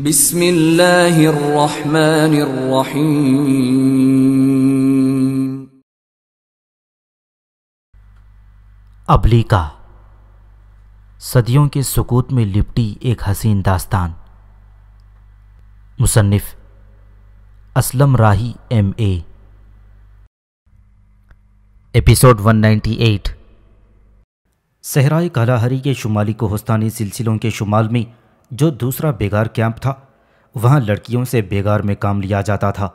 बिस्मिल्लाहिर्रहमानिर्रहीम अबलीका सदियों के सुकूत में लिपटी एक हसीन दास्तान मुसन्फ़ Aslam Rahi M A episode 198 सहराए कालाहरी के शुमाली कोहस्तानी सिलसिलों के शुमाल में जो दूसरा बेगार कैंप था वहाँ लड़कियों से बेगार में काम लिया जाता था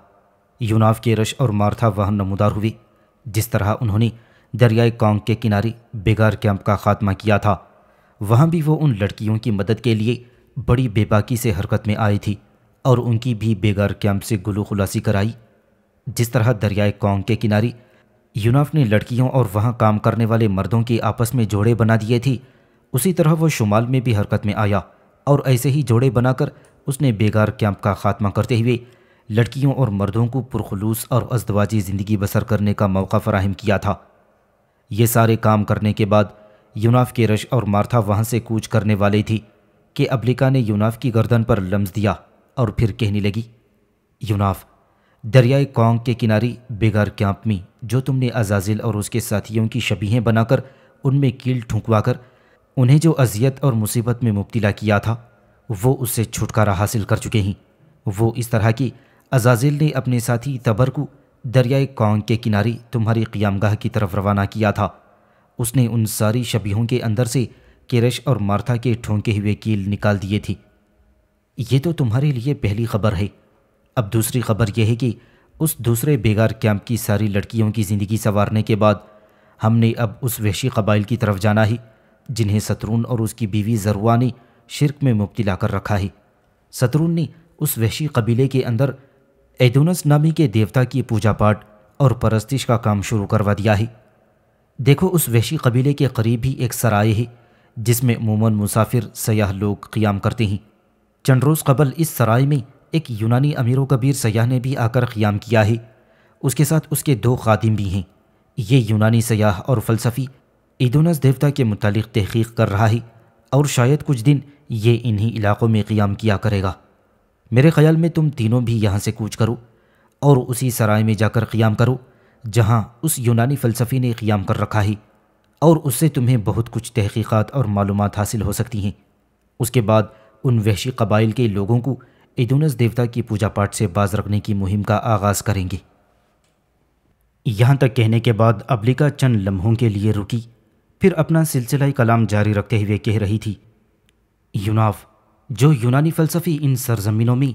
यूनाव के रश और मार्था वहाँ नमोदार हुई जिस तरह उन्होंने दरियाए कांग के किनारे बेगार कैंप का खात्मा किया था वहाँ भी वो उन लड़कियों की मदद के लिए बड़ी बेबाकी से हरकत में आई थी और उनकी भी बेगार कैंप से गुलू खुलासी कराई जिस तरह दरियाए कांग के किनारे यूनाफ ने लड़कियों और वहाँ काम करने वाले मर्दों के आपस में जोड़े बना दिए थे उसी तरह वह शुमाल में भी हरकत में आया और ऐसे ही जोड़े बनाकर उसने बेगार कैंप का खात्मा करते हुए लड़कियों और मर्दों को पुरखलूस और अजदवाजी ज़िंदगी बसर करने का मौका फराहम किया था ये सारे काम करने के बाद यूनाफ के रश और मार्था वहाँ से कूच करने वाली थी कि अब्लिका ने यूनाफ की गर्दन पर लम्स दिया और फिर कहने लगी यूनाफ दरियाए कॉन्ग के किनारे बेगार कैंप में जो तुमने अजाजिल और उसके साथियों की शबीहें बनाकर उनमें कील ठुकवा कर उन्हें जो अजियत और मुसीबत में मुब्तला किया था वो उससे छुटकारा हासिल कर चुके हैं वो इस तरह की अजाजिल ने अपने साथी तबर को दरियाए कौंग के किनारे तुम्हारी क़ियामगाह की तरफ रवाना किया था उसने उन सारी शबीहों के अंदर से किरश और मार्था के ठोंके हुए कील निकाल दिए थे ये तो तुम्हारे लिए पहली खबर है अब दूसरी खबर यह है कि उस दूसरे बेगार कैंप की सारी लड़कियों की ज़िंदगी संवारने के बाद हमने अब उस वहशी कबाइल की तरफ जाना ही जिन्हें शत्रुन और उसकी बीवी जरुआ ने शिरक में मुब्तला कर रखा है शत्रुन ने उस वहशी कबीले के अंदर एदोनस नामी के देवता की पूजा पाठ और परस्तिश का काम शुरू करवा दिया है देखो उस वहशी कबीले के करीब ही एक सराय है जिसमें अमूमन मुसाफिर सयाह लोग क़ियाम करते हैं चंद रोज़ कबल इस सराय में एक यूनानी अमीर कबीर सयाह ने भी आकर क़ियाम किया है उसके साथ उसके दो खादिम भी हैं ये यूनानी सयाह और फ़लसफ़ी ईदोनस देवता के मुतालिक तहकीक कर रहा है और शायद कुछ दिन ये इन्हीं इलाक़ों में क़ियाम किया करेगा मेरे ख्याल में तुम तीनों भी यहाँ से कूच करो और उसी सराय में जाकर क़ियाम करो जहाँ उस यूनानी फ़लसफ़ी ने क़ियाम कर रखा है और उससे तुम्हें बहुत कुछ तहकीक़ात और मालूम हासिल हो सकती हैं उसके बाद उन वहशी कबाइल के लोगों को ईदोनस देवता की पूजा पाठ से बाज रखने की मुहिम का आगाज़ करेंगे यहाँ तक कहने के बाद अबलिका चंद लम्हों के लिए रुकी फिर अपना सिलसिला कलाम जारी रखते हुए कह रही थी यूनाफ जो यूनानी फ़लसफ़ी इन सरजमीनों में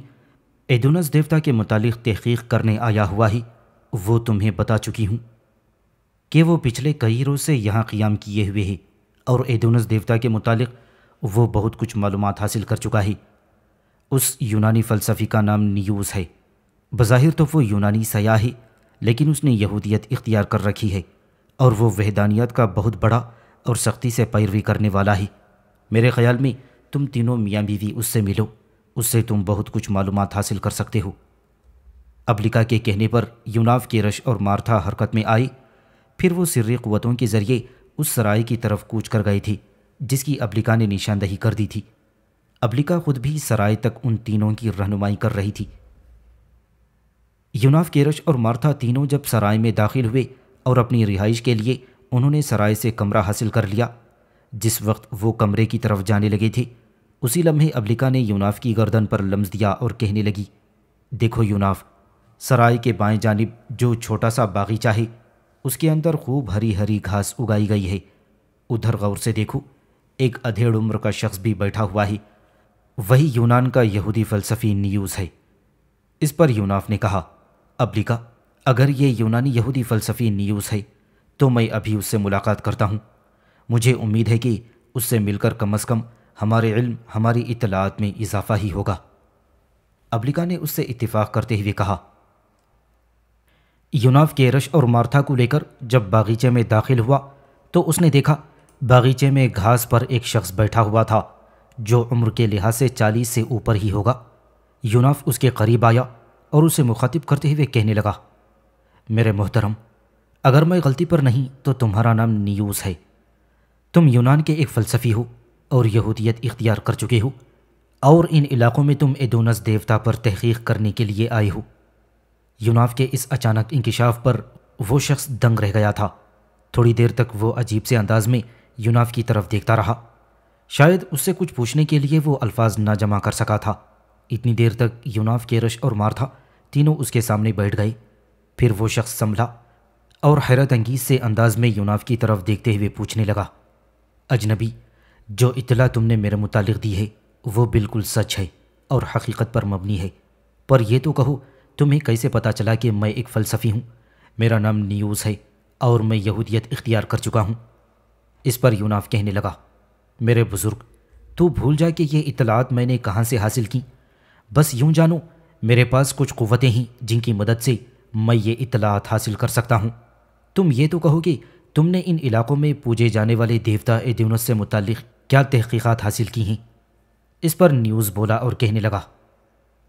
एदोनस देवता के मुतालिक तहकीक करने आया हुआ ही वो तुम्हें बता चुकी हूँ कि वो पिछले कई रोज़ से यहाँ क़ियाम किए हुए है और एदोनस देवता के मुतालिक वो बहुत कुछ मालूम हासिल कर चुका है उस यूनानी फ़लसफ़ी का नाम नियूज़ है बज़ाहिर तो वो यूनानी सयाह है लेकिन उसने यहूदियत इख्तियार कर रखी है और वो वहदानियत का बहुत बड़ा और सख्ती से पैरवी करने वाला है मेरे ख्याल में तुम तीनों मियाँ बीवी उससे मिलो उससे तुम बहुत कुछ मालूम हासिल कर सकते हो अबलिका के कहने पर यूनाफ के रश और मारथा हरकत में आई फिर वो सिर्री क़वतों के ज़रिए उस सराय की तरफ कूच कर गई थी जिसकी अबलिका ने निशानदही कर दी थी अबलिका खुद भी सराय तक उन तीनों की रहनुमाई कर रही थी यूनाफ केरश और मारथा तीनों जब सराय में दाखिल हुए और अपनी रिहाइश के लिए उन्होंने सराय से कमरा हासिल कर लिया जिस वक्त वो कमरे की तरफ जाने लगे थे उसी लम्हे अबलिका ने यूनाफ की गर्दन पर लम्स दिया और कहने लगी देखो यूनाफ सराय के बाएं जानब जो छोटा सा बागीचा है उसके अंदर खूब हरी हरी घास उगाई गई है उधर गौर से देखो एक अधेड़ उम्र का शख्स भी बैठा हुआ है वही यूनान का यहूदी फलसफी न्यूज़ है इस पर यूनाफ ने कहा अबलिका अगर ये यूनानी यहूदी फ़लसफ़ी न्यूज़ है तो मैं अभी उससे मुलाकात करता हूँ मुझे उम्मीद है कि उससे मिलकर कम अज़ कम हमारे इल्म हमारी इतलात में इजाफ़ा ही होगा अब्लिका ने उससे इतफ़ाक़ करते हुए कहा यूनाव के रश और मार्था को लेकर जब बागीचे में दाखिल हुआ तो उसने देखा बागीचे में घास पर एक शख्स बैठा हुआ था जो उम्र के लिहाज से चालीस से ऊपर ही होगा यूनाफ उसके करीब आया और उसे मुखातिब करते हुए कहने लगा मेरे मोहतरम अगर मैं गलती पर नहीं तो तुम्हारा नाम नियूस है तुम यूनान के एक फ़लसफ़ी हो और यहूदियत इख्तियार कर चुके हो और इन इलाक़ों में तुम एदोनस देवता पर तहकीक करने के लिए आए हो यूनाफ के इस अचानक इंकशाफ पर वो शख्स दंग रह गया था थोड़ी देर तक वो अजीब से अंदाज में यूनाफ की तरफ देखता रहा शायद उससे कुछ पूछने के लिए वो अल्फाज ना जमा कर सका था इतनी देर तक यूनाफ के रश और मार था तीनों उसके सामने बैठ गए फिर वो शख्स संभला और हैरत अंगीज से अंदाज में यूनाफ की तरफ देखते हुए पूछने लगा अजनबी जो इतला तुमने मेरे मुतालिक दी है वो बिल्कुल सच है और हकीकत पर मबनी है पर यह तो कहो तुम्हें कैसे पता चला कि मैं एक फ़लसफ़ी हूँ मेरा नाम न्यूज़ है और मैं यहूदियत इख्तियार कर चुका हूँ इस पर यूनाफ कहने लगा मेरे बुज़ुर्ग तू भूल जा कि ये इतलात मैंने कहाँ से हासिल की बस यूँ जानो मेरे पास कुछ क़वतें हैं जिनकी मदद से मैं ये इतलात हासिल कर सकता हूँ तुम ये तो कहोगे तुमने इन इलाक़ों में पूजे जाने वाले देवता एदिनस से मुतल क्या तहकीक़ात हासिल की हैं इस पर न्यूज़ बोला और कहने लगा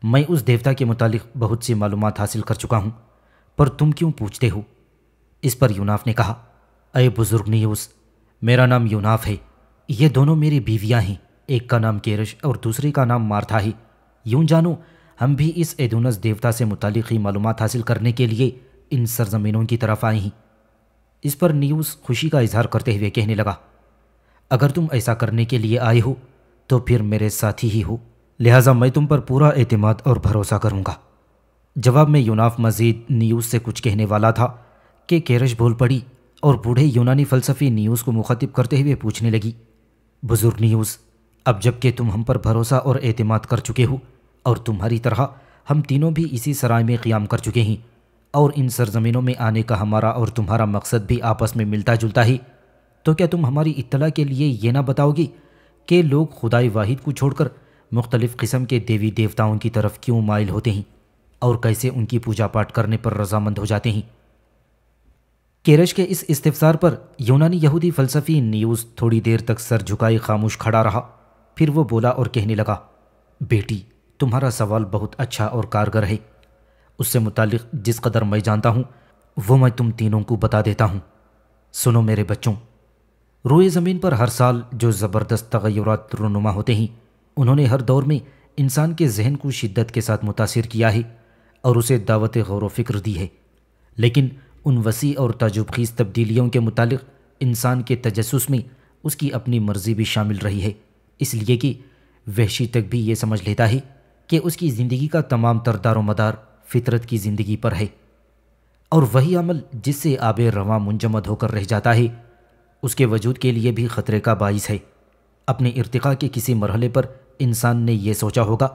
मैं उस देवता के मुतालिक बहुत सी मालूम हासिल कर चुका हूँ पर तुम क्यों पूछते हो इस पर यूनाफ ने कहा अय बुज़ुर्ग न्यूज़ मेरा नाम यूनाफ है ये दोनों मेरी बीवियाँ हैं एक का नाम केरश और दूसरे का नाम मारथा है यूं जानो हम भी इस एदुनस देवता से मुतल ही मालूम हासिल करने के लिए इन सरजमीनों की तरफ आई हैं इस पर न्यूज़ खुशी का इजहार करते हुए कहने लगा अगर तुम ऐसा करने के लिए आए हो तो फिर मेरे साथी ही हो लिहाजा मैं तुम पर पूरा एतमाद और भरोसा करूँगा जवाब में यूनाफ मजीद न्यूज़ से कुछ कहने वाला था कि केरश बोल पड़ी और बूढ़े यूनानी फ़लसफ़ी न्यूज़ को मुखातिब करते हुए पूछने लगी बुज़ुर्ग न्यूज़ अब जबकि तुम हम पर भरोसा और एतमाद कर चुके हो और तुम्हारी तरह हम तीनों भी इसी सराय में क़्याम कर चुके हैं और इन सरजमीनों में आने का हमारा और तुम्हारा मकसद भी आपस में मिलता जुलता ही तो क्या तुम हमारी इतला के लिए ये ना बताओगी कि लोग खुदाई वाहिद को छोड़कर मुख्तलिफ़ किस्म के देवी देवताओं की तरफ क्यों माइल होते हैं और कैसे उनकी पूजा पाठ करने पर रजामंद हो जाते हैं केरश के इस इस्तफसार पर यूनानी यहूदी फ़लसफ़ी न्यूज़ थोड़ी देर तक सर झुकाए खामोश खड़ा रहा फिर वो बोला और कहने लगा बेटी तुम्हारा सवाल बहुत अच्छा और कारगर है उससे मुतालिक जिस कदर मैं जानता हूँ वो मैं तुम तीनों को बता देता हूँ सुनो मेरे बच्चों रोए ज़मीन पर हर साल जो ज़बरदस्त तगैरत रनुमा होते हैं उन्होंने हर दौर में इंसान के जहन को शिद्दत के साथ मुतासर किया है और उसे दावत गौर वफ़िक्र दी है लेकिन उन वसी और तजुबखीज़ तब्दीलियों के मुतालिक इंसान के तजस में उसकी अपनी मर्ज़ी भी शामिल रही है इसलिए कि वहशी तक भी ये समझ लेता है कि उसकी ज़िंदगी का तमाम तरदार मदार फितरत की ज़िंदगी पर है और वही अमल जिससे आब रवा मुंजमद होकर रह जाता है उसके वजूद के लिए भी ख़तरे का बाइस है अपने इरतका के किसी मरहले पर इंसान ने यह सोचा होगा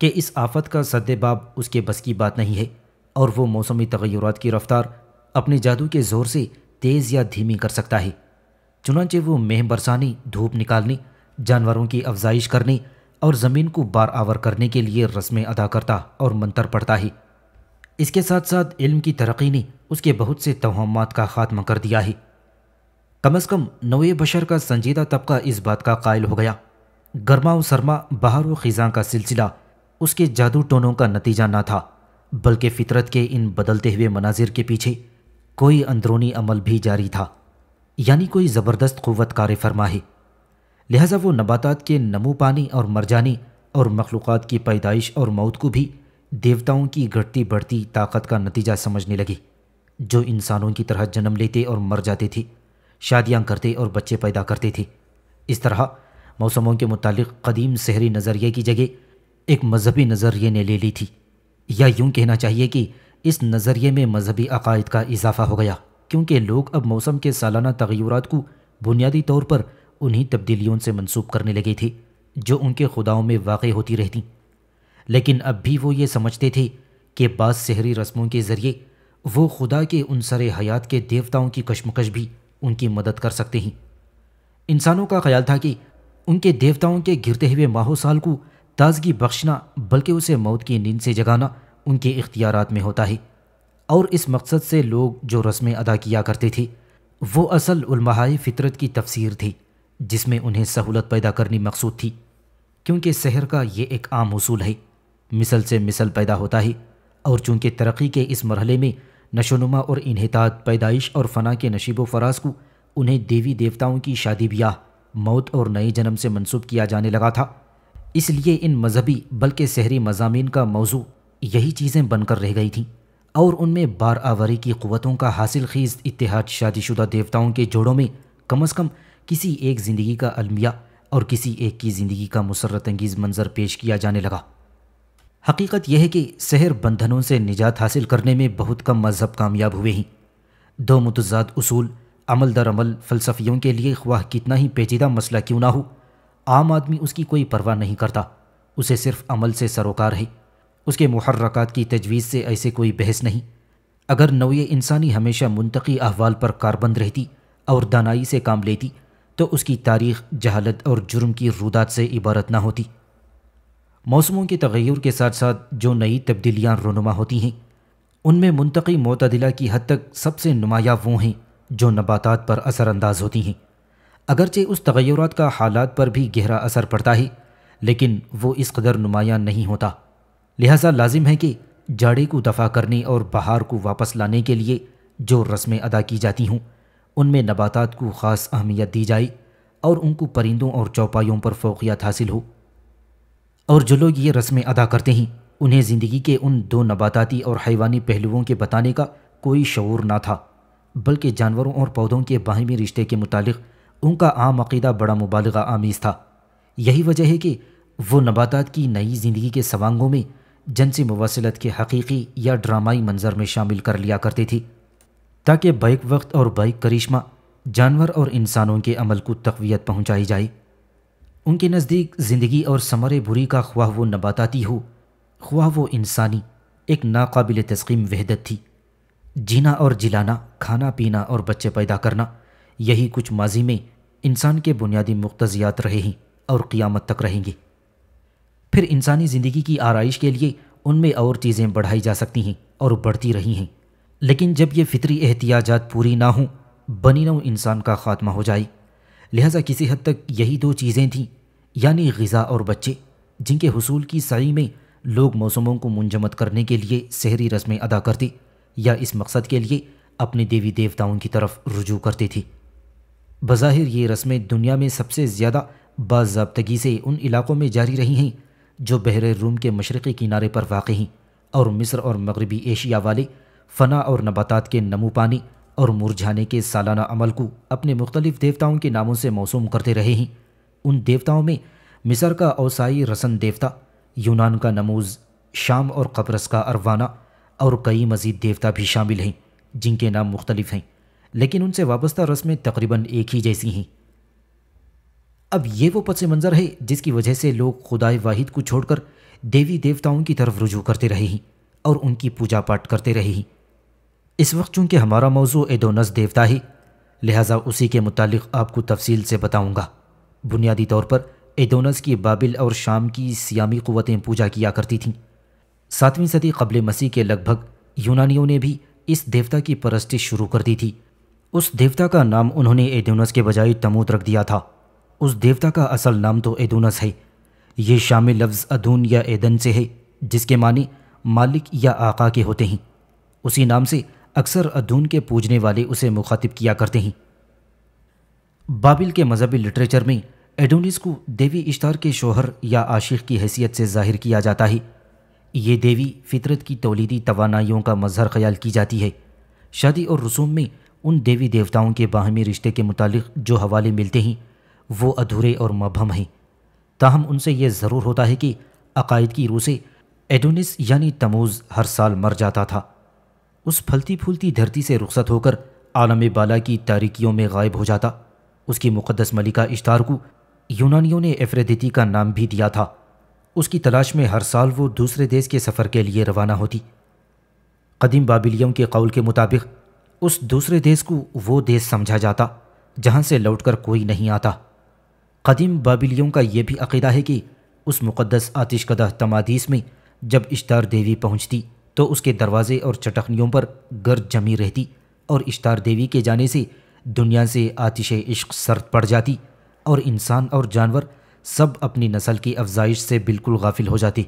कि इस आफत का सदबाब उसके बस की बात नहीं है और वो मौसमी तगैरत की रफ्तार अपने जादू के ज़ोर से तेज़ या धीमी कर सकता है चुनाचे वो मेह बरसानी धूप निकालनी जानवरों की अफजाइश करनी और ज़मीन को बार आवर करने के लिए रस्में अदा करता और मंतर पढ़ता ही इसके साथ साथ इल्म की तरक्की ने उसके बहुत से तोहमात का खात्मा कर दिया ही कम अज़ कम नवे बशर का संजीदा तबका इस बात का कायल हो गया गर्मा व सरमा बहार व ख़ज़ा का सिलसिला उसके जादू टोनों का नतीजा ना था बल्कि फ़ितरत के इन बदलते हुए मनाजिर के पीछे कोई अंदरूनी अमल भी जारी था यानी कोई ज़बरदस्त क़वत कार फरमा है लिहाजा वो नबातात के नमो पानी और मर जाने और मखलूक़ की पैदाइश और मौत को भी देवताओं की घटती बढ़ती ताकत का नतीजा समझने लगी जो इंसानों की तरह जन्म लेते और मर जाते थे शादियाँ करते और बच्चे पैदा करते थे इस तरह मौसमों के मुतालिक कदीम शहरी नज़रिए की जगह एक मजहबी नज़रिए ने ले ली थी या यूँ कहना चाहिए कि इस नज़रिए में मजहबी अकायद का इजाफा हो गया क्योंकि लोग अब मौसम के सालाना तगैरत को बुनियादी तौर पर उन्हीं तब्दीलियों से मंसूब करने लगे थे जो उनके खुदाओं में वाक़ होती रहती लेकिन अब भी वो ये समझते थे कि बाद शहरी रस्मों के ज़रिए वो खुदा के उन सरे हयात के देवताओं की कशमकश भी उनकी मदद कर सकते हैं इंसानों का ख्याल था कि उनके देवताओं के गिरते हुए माहो साल को ताजगी बख्शना बल्कि उसे मौत की नींद से जगाना उनके इख्तियार में होता है और इस मकसद से लोग जो रस्में अदा किया करते थे वो असल उलमहाई फितरत की तफसीर थी जिसमें उन्हें सहूलत पैदा करनी मकसूद थी क्योंकि शहर का ये एक आम असूल है मिसल से मिसल पैदा होता है और चूँकि तरक्की के इस मरहले में नशोनुमा और इनहतात पैदाइश और फ़ना के नशीब फराज को उन्हें देवी देवताओं की शादी ब्याह मौत और नए जन्म से मनसूब किया जाने लगा था इसलिए इन मजहबी बल्कि शहरी मजामी का मौजू यही चीज़ें बनकर रह गई थीं और उनमें बार आवरी की क़वतों का हासिल खीज इतिहाद शादीशुदा देवताओं के जोड़ों में कम अज़ कम किसी एक ज़िंदगी का अलमिया और किसी एक की ज़िंदगी का मुसरत अंगीज़ मंजर पेश किया जाने लगा हकीकत यह है कि शहर बंधनों से निजात हासिल करने में बहुत कम मजहब कामयाब हुए हैं दो मतजाद असूल अमल दर अमल फ़लसफियों के लिए ख्वाह कितना ही पेचीदा मसला क्यों ना हो आम आदमी उसकी कोई परवाह नहीं करता उसे सिर्फ अमल से सरोकार है उसके मुहर्रक की तजवीज़ से ऐसे कोई बहस नहीं अगर नवे इंसानी हमेशा मुंतकी अहवाल पर कारबंद रहती और दानाई से काम लेती तो उसकी तारीख जहालत और जुर्म की रुदात से इबारत ना होती मौसमों के तगैर के साथ साथ जो नई तब्दीलियाँ रोनुमा होती हैं उनमें मुंतकी मतदिला की हद तक सबसे नुमाया वो हैं जो नबातात पर असरानंदाज होती हैं अगरचे उस तगैरत का हालात पर भी गहरा असर पड़ता है लेकिन वो इस कदर नुमाया नहीं होता लिहाजा लाजिम है कि जाड़े को दफ़ा करने और बहार को वापस लाने के लिए जो रस्में अदा की जाती हूँ उनमें नबातात को ख़ास अहमियत दी जाए और उनको परिंदों और चौपाइयों पर फोकियात हासिल हो और जो लोग ये रस्में अदा करते हैं उन्हें ज़िंदगी के उन दो नबाताती और हैवानी पहलुओं के बताने का कोई शौर ना था बल्कि जानवरों और पौधों के बाहमी रिश्ते के मुतालिक उनका आम अकीदा बड़ा मुबालगा आमीज़ था यही वजह है कि वो नबातात की नई ज़िंदगी के सवांगों में जनसी मवासिलत के हकीकी या ड्रामाई मंजर में शामिल कर लिया करती थी ताकि बैक वक्त और बैक करिश्मा जानवर और इंसानों के अमल को तकवीत पहुँचाई जाए उनके नज़दीक ज़िंदगी और समर बुरी का ख्वाह वो नबाताती हो ख्वाह वो इंसानी एक नाकबिल तस्कीम वहदत थी जीना और जिलाना खाना पीना और बच्चे पैदा करना यही कुछ माजी में इंसान के बुनियादी मुख्तियात रहे हैं और क़ियामत तक रहेंगे फिर इंसानी ज़िंदगी की आरइश के लिए उनमें और चीज़ें बढ़ाई जा सकती हैं और बढ़ती रही हैं लेकिन जब ये फितरी एहतियाजात पूरी ना हों बनी नौ इंसान का खात्मा हो जाए लिहाजा किसी हद तक यही दो चीज़ें थीं यानी गज़ा और बच्चे जिनके हसूल की सही में लोग मौसमों को मुंजमद करने के लिए शहरी रस्में अदा करते या इस मकसद के लिए अपने देवी देवताओं की तरफ रुजू करती थी बज़ाहिर ये रस्में दुनिया में सबसे ज़्यादा बाबतगी से उन इलाक़ों में जारी रही हैं जो बहर रूम के मशरक़ी किनारे पर वाक़ हैं और मिस्र और मगरबी एशिया वाले फ़ना और नबातात के नमो पानी और मुरझाने के सालाना अमल को अपने मुख्तलिफ़ देवताओं के नामों से मौसू करते रहे हैं उन देवताओं में मिसर का औसाई रसन देवता यूनान का नमोज़ शाम और कब्रस का अरवाना और कई मज़ीद देवता भी शामिल हैं जिनके नाम मुख्तलिफ हैं लेकिन उनसे वाबस्ता रस्में तकरीबन एक ही जैसी हैं अब ये वो पस मंज़र है जिसकी वजह से लोग खुदाए वाहिद को छोड़कर देवी देवताओं की तरफ रुजू करते रहे हैं और उनकी पूजा पाठ करते रहे हैं इस वक्त चूंकि हमारा मौजू एडोनस देवता ही लिहाजा उसी के मुतालिक आपको तफसील से बताऊँगा बुनियादी तौर पर एडोनस की बाबिल और शाम की सियामी क़वतें पूजा किया करती थीं सातवीं सदी कबल मसीह के लगभग यूनानियों ने भी इस देवता की परस्तिश शुरू कर दी थी उस देवता का नाम उन्होंने एडोनस के बजाय तमूत रख दिया था उस देवता का असल नाम तो एडोनस है ये शाम लफ्ज़ अदून या एदन से है जिसके मानी मालिक या आका के होते हैं उसी नाम से अक्सर अधून के पूजने वाले उसे मुखातिब किया करते हैं बाबिल के मजहबी लिटरेचर में एडोनिस को देवी इश्तार के शोहर या आशिक की हैसियत से जाहिर किया जाता है ये देवी फितरत की तोलीदी तोानाइयों का मजहर ख्याल की जाती है शादी और रसूम में उन देवी देवताओं के बाहमी रिश्ते के मुतालिक जो हवाले मिलते हैं वो अधूरे और मबहम हैं ताहम उनसे यह ज़रूर होता है कि अकायद की रूह से एडोनिस यानी तमोज़ हर साल मर जाता था उस फलती फूलती धरती से रुखसत होकर आलम बाला की तारिकियों में गायब हो जाता उसकी मुक़दस मलिका इश्तार को यूनानियों ने एफरेदिती का नाम भी दिया था उसकी तलाश में हर साल वो दूसरे देश के सफ़र के लिए रवाना होती कदीम बाबिलियों के कौल के मुताबिक उस दूसरे देश को वो देश समझा जाता जहाँ से लौटकर कोई नहीं आता कदीम बाबिलियों का यह भी अकीदा है कि उस मुक़दस आतिशकदा तमादीस में जब इश्तार देवी पहुँचती तो उसके दरवाजे और चटखनियों पर गर्द जमी रहती और इश्तार देवी के जाने से दुनिया से आतिश इश्क सर्द पड़ जाती और इंसान और जानवर सब अपनी नस्ल की अफजाइश से बिल्कुल गाफिल हो जाते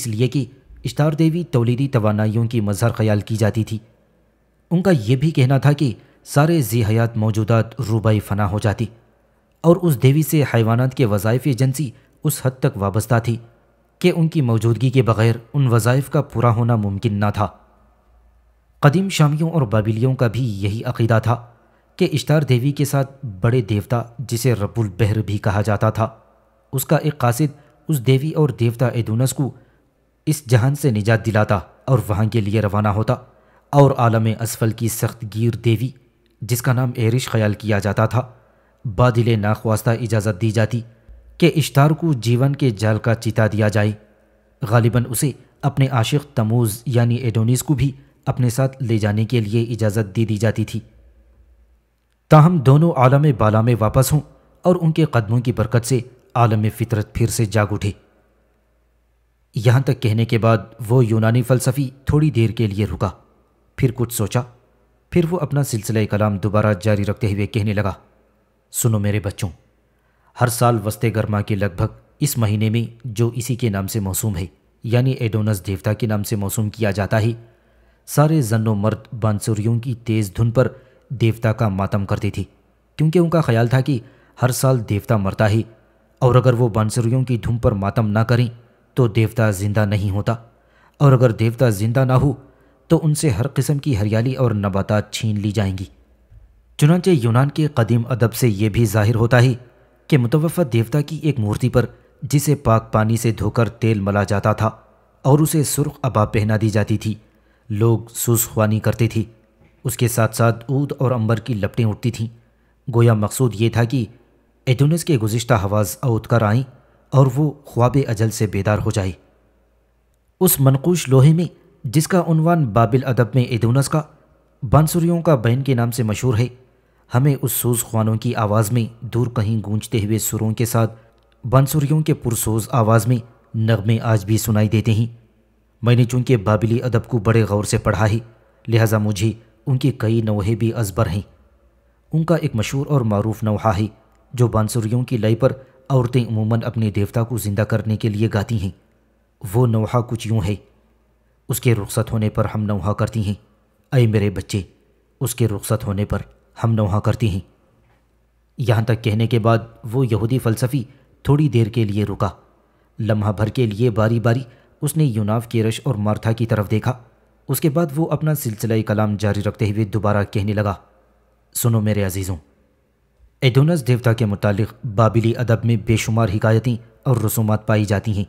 इसलिए कि इश्तार देवी तोलीदी तोानाइयों की मजहर ख्याल की जाती थी उनका यह भी कहना था कि सारे जी हयात मौजूदात रूबाई फना हो जाती और उस देवी से हैवानात के वज़ाइफ एजेंसी उस हद तक वाबस्ता थी कि उनकी मौजूदगी के बगैर उन वज़ाइफ का पूरा होना मुमकिन ना था कदीम शामियों और बाबिलियों का भी यही अकीदा था कि इश्तार देवी के साथ बड़े देवता जिसे रबुल बहर भी कहा जाता था उसका एक कासिद उस देवी और देवता एदूनस को इस जहान से निजात दिलाता और वहाँ के लिए रवाना होता और आलम असफल की सख्त गिर देवी जिसका नाम एरिश ख्याल किया जाता था बादल नाख्वास्ता इजाज़त दी जाती कि इश्तार को जीवन के जाल का चिता दिया जाए गालिबा उसे अपने आशिक तमूज़ यानी एडोनिस को भी अपने साथ ले जाने के लिए इजाज़त दे दी जाती थी ताहम दोनों आलम बाला में वापस हों और उनके कदमों की बरकत से आलम फितरत फिर से जाग उठे यहाँ तक कहने के बाद वो यूनानी फ़लसफ़ी थोड़ी देर के लिए रुका फिर कुछ सोचा फिर वो अपना सिलसिला कलाम दोबारा जारी रखते हुए कहने लगा सुनो मेरे बच्चों हर साल वस्ते गर्मा के लगभग इस महीने में जो इसी के नाम से मौसूम है यानी एडोनस देवता के नाम से मौसूम किया जाता है सारे जन्नो मर्द बांसुरियों की तेज़ धुन पर देवता का मातम करती थी क्योंकि उनका ख्याल था कि हर साल देवता मरता ही और अगर वो बांसुरियों की धुन पर मातम ना करें तो देवता जिंदा नहीं होता और अगर देवता जिंदा ना हो तो उनसे हर किस्म की हरियाली और नबाता छीन ली जाएंगी चुनाचे यूनान के कदीम अदब से यह भी जाहिर होता है कि मुतवफ़ा देवता की एक मूर्ति पर जिसे पाक पानी से धोकर तेल मला जाता था और उसे सुर्ख अबा पहना दी जाती थी लोग सुसख्वानी करते थे उसके साथ साथ ऊद और अंबर की लपटें उठती थीं गोया मकसूद ये था कि एडोनिस के गुज्त हवाज अवत कर आई और वो ख्वाब अजल से बेदार हो जाए उस मनकूश लोहे में जिसका उनवान बाबिल अदब में एडोनस का बंसुरियों का बहन के नाम से मशहूर है हमें उस सोज ख्वानों की आवाज़ में दूर कहीं गूंजते हुए सुरों के साथ बंसुरियों के पुरसोज आवाज़ में नगमे आज भी सुनाई देते हैं मैंने चूँकि बाबिली अदब को बड़े गौर से पढ़ा है लिहाजा मुझे उनके कई नौहे भी अजबर हैं उनका एक मशहूर और मरूफ नौहा है जो बंसुरियों की लय पर औरतें उमूमन अपने देवता को ज़िंदा करने के लिए गाती हैं वो नौहा कुछ यूँ है उसके रुख्सत होने पर हम नौहा करती हैं अय मेरे बच्चे उसके रुख्सत होने पर हम नौहा करती हैं यहाँ तक कहने के बाद वो यहूदी फ़लसफ़ी थोड़ी देर के लिए रुका लम्हा भर के लिए बारी बारी उसने यूनाव केरश और मार्था की तरफ देखा उसके बाद वो अपना सिलसिला कलाम जारी रखते हुए दोबारा कहने लगा सुनो मेरे अजीज़ों एडोनस देवता के मुतालिक बाबिली अदब में बेशुमार हिकायतें और रसूमात पाई जाती हैं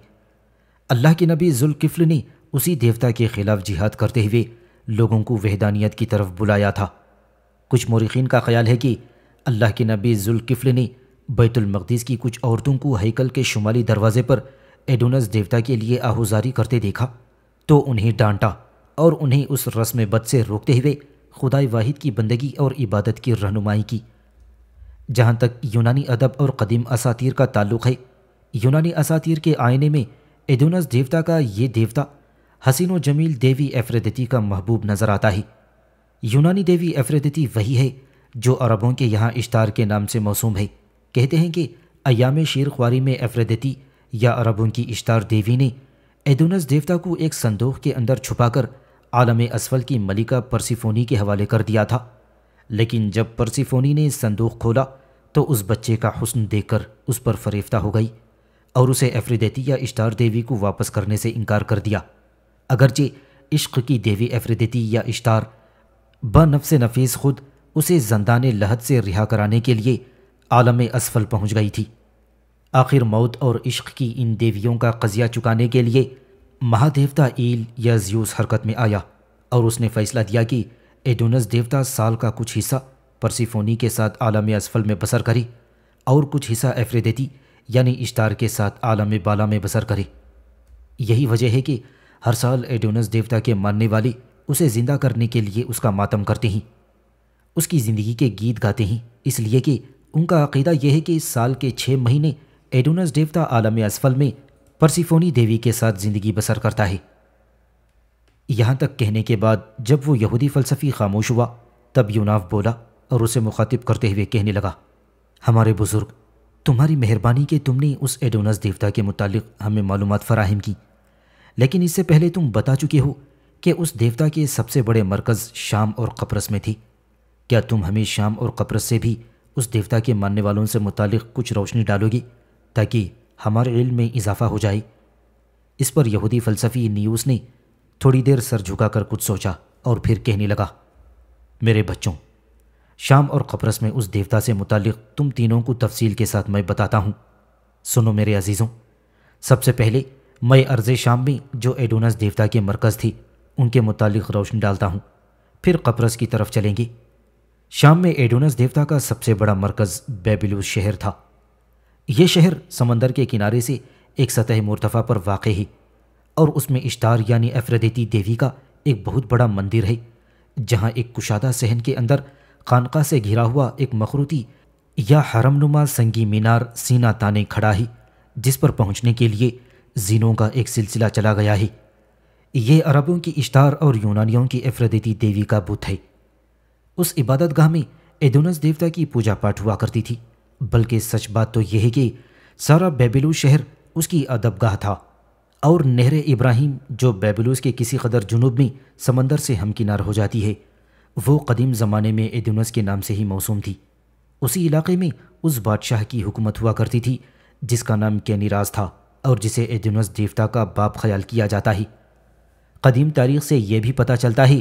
अल्लाह के नबी जुल्किफ़ल ने उसी देवता के ख़िलाफ़ जिहाद करते हुए लोगों को वहदानियत की तरफ बुलाया था कुछ मौरखीन का ख्याल है कि अल्लाह के नबी जुल्किफ़ल ने बैतुलमकदीस की कुछ औरतों को हैकल के शुमाली दरवाजे पर एडोनस देवता के लिए आहुजारी करते देखा तो उन्हें डांटा और उन्हें उस रस्म बद से रोकते हुए खुदाई वाहिद की बंदगी और इबादत की रहनुमाई की जहाँ तक यूनानी अदब और कदीम असातीर का ताल्लुक़ है यूनानी असातीर के आईने में एडोनस देवता का ये देवता हसीनो जमील देवी एफरदती का महबूब नज़र आता है यूनानी देवी अफरदती वही है जो अरबों के यहाँ इश्तार के नाम से मौसू है कहते हैं कि अयाम शेर में अफरदती या अरबों की इश्तार देवी ने एदोनस देवता को एक संदोख के अंदर छुपाकर आलम असफल की मलिका परसिफोनी के हवाले कर दिया था लेकिन जब परसिफोनी ने संदूक खोला तो उस बच्चे का हुस्न देखकर उस पर फरेफ्ता हो गई और उसे अफरीदती या इश्तार देवी को वापस करने से इनकार कर दिया अगरचे इश्क की देवी अफरीदती या इश्तार बनफ से नफीस खुद उसे जंदान लहद से रिहा कराने के लिए आलम असफल पहुंच गई थी आखिर मौत और इश्क की इन देवियों का कजिया चुकाने के लिए महादेवता ईल या ज्यूस हरकत में आया और उसने फैसला दिया कि एडोनस देवता साल का कुछ हिस्सा परसिफोनी के साथ आलम असफल में बसर करे और कुछ हिस्सा एफ्रेदेती यानी इश्तार के साथ आलम बाला में बसर करे यही वजह है कि हर साल एडोनस देवता के मानने वाली उसे ज़िंदा करने के लिए उसका मातम करते हैं उसकी ज़िंदगी के गीत गाते हैं इसलिए कि उनका अकीदा यह है कि इस साल के छः महीने एडोनस देवता आलम असफल में परसिफोनी देवी के साथ ज़िंदगी बसर करता है यहाँ तक कहने के बाद जब वो यहूदी फ़लसफ़ी खामोश हुआ तब यूनाव बोला और उसे मुखातिब करते हुए कहने लगा हमारे बुज़ुर्ग तुम्हारी मेहरबानी के तुमने उस एडोनस देवता के मुतालिक हमें मालूम फ़राहम की लेकिन इससे पहले तुम बता चुके हो कि उस देवता के सबसे बड़े मरकज़ शाम और कपरस में थी क्या तुम हमें शाम और कपरस से भी उस देवता के मानने वालों से मुतक कुछ रोशनी डालोगी ताकि हमारे इल्म में इजाफा हो जाए इस पर यहूदी फ़लसफ़ी न्यूज़ ने थोड़ी देर सर झुकाकर कुछ सोचा और फिर कहने लगा मेरे बच्चों शाम और कपरस में उस देवता से मुतक तुम तीनों को तफसील के साथ मैं बताता हूँ सुनो मेरे अजीज़ों सबसे पहले मैं अर्ज़ शाम में जो एडोनस देवता के मरकज़ थी उनके मुतालिक रोशन डालता हूँ फिर कपरस की तरफ चलेंगे शाम में एडोनस देवता का सबसे बड़ा मरकज़ बेबिलूस शहर था यह शहर समंदर के किनारे से एक सतह मुर्तफ़ा पर वाक़ है और उसमें इश्तार यानी अफरदीती देवी का एक बहुत बड़ा मंदिर है जहाँ एक कुशादा सहन के अंदर खानका से घिरा हुआ एक मखरूती या हरमनुमा संगी मीनार सीना ताने खड़ा है जिस पर पहुँचने के लिए जीनों का एक सिलसिला चला गया है ये अरबों की इश्तार और यूनानियों की अफरदती देवी का बुत है उस इबादत गाह में एदोनस देवता की पूजा पाठ हुआ करती थी बल्कि सच बात तो यह है कि सारा बेबीलू शहर उसकी अदबगाह था और नहर इब्राहिम जो बेबलूस के किसी कदर जुनूब में समंदर से हमकिनार हो जाती है वो कदीम ज़माने में एदुनस के नाम से ही मौसम थी उसी इलाके में उस बादशाह की हुकूमत हुआ करती थी जिसका नाम कैनिराज था और जिसे एदुनस देवता का बाप ख्याल किया जाता है कदीम तारीख से यह भी पता चलता है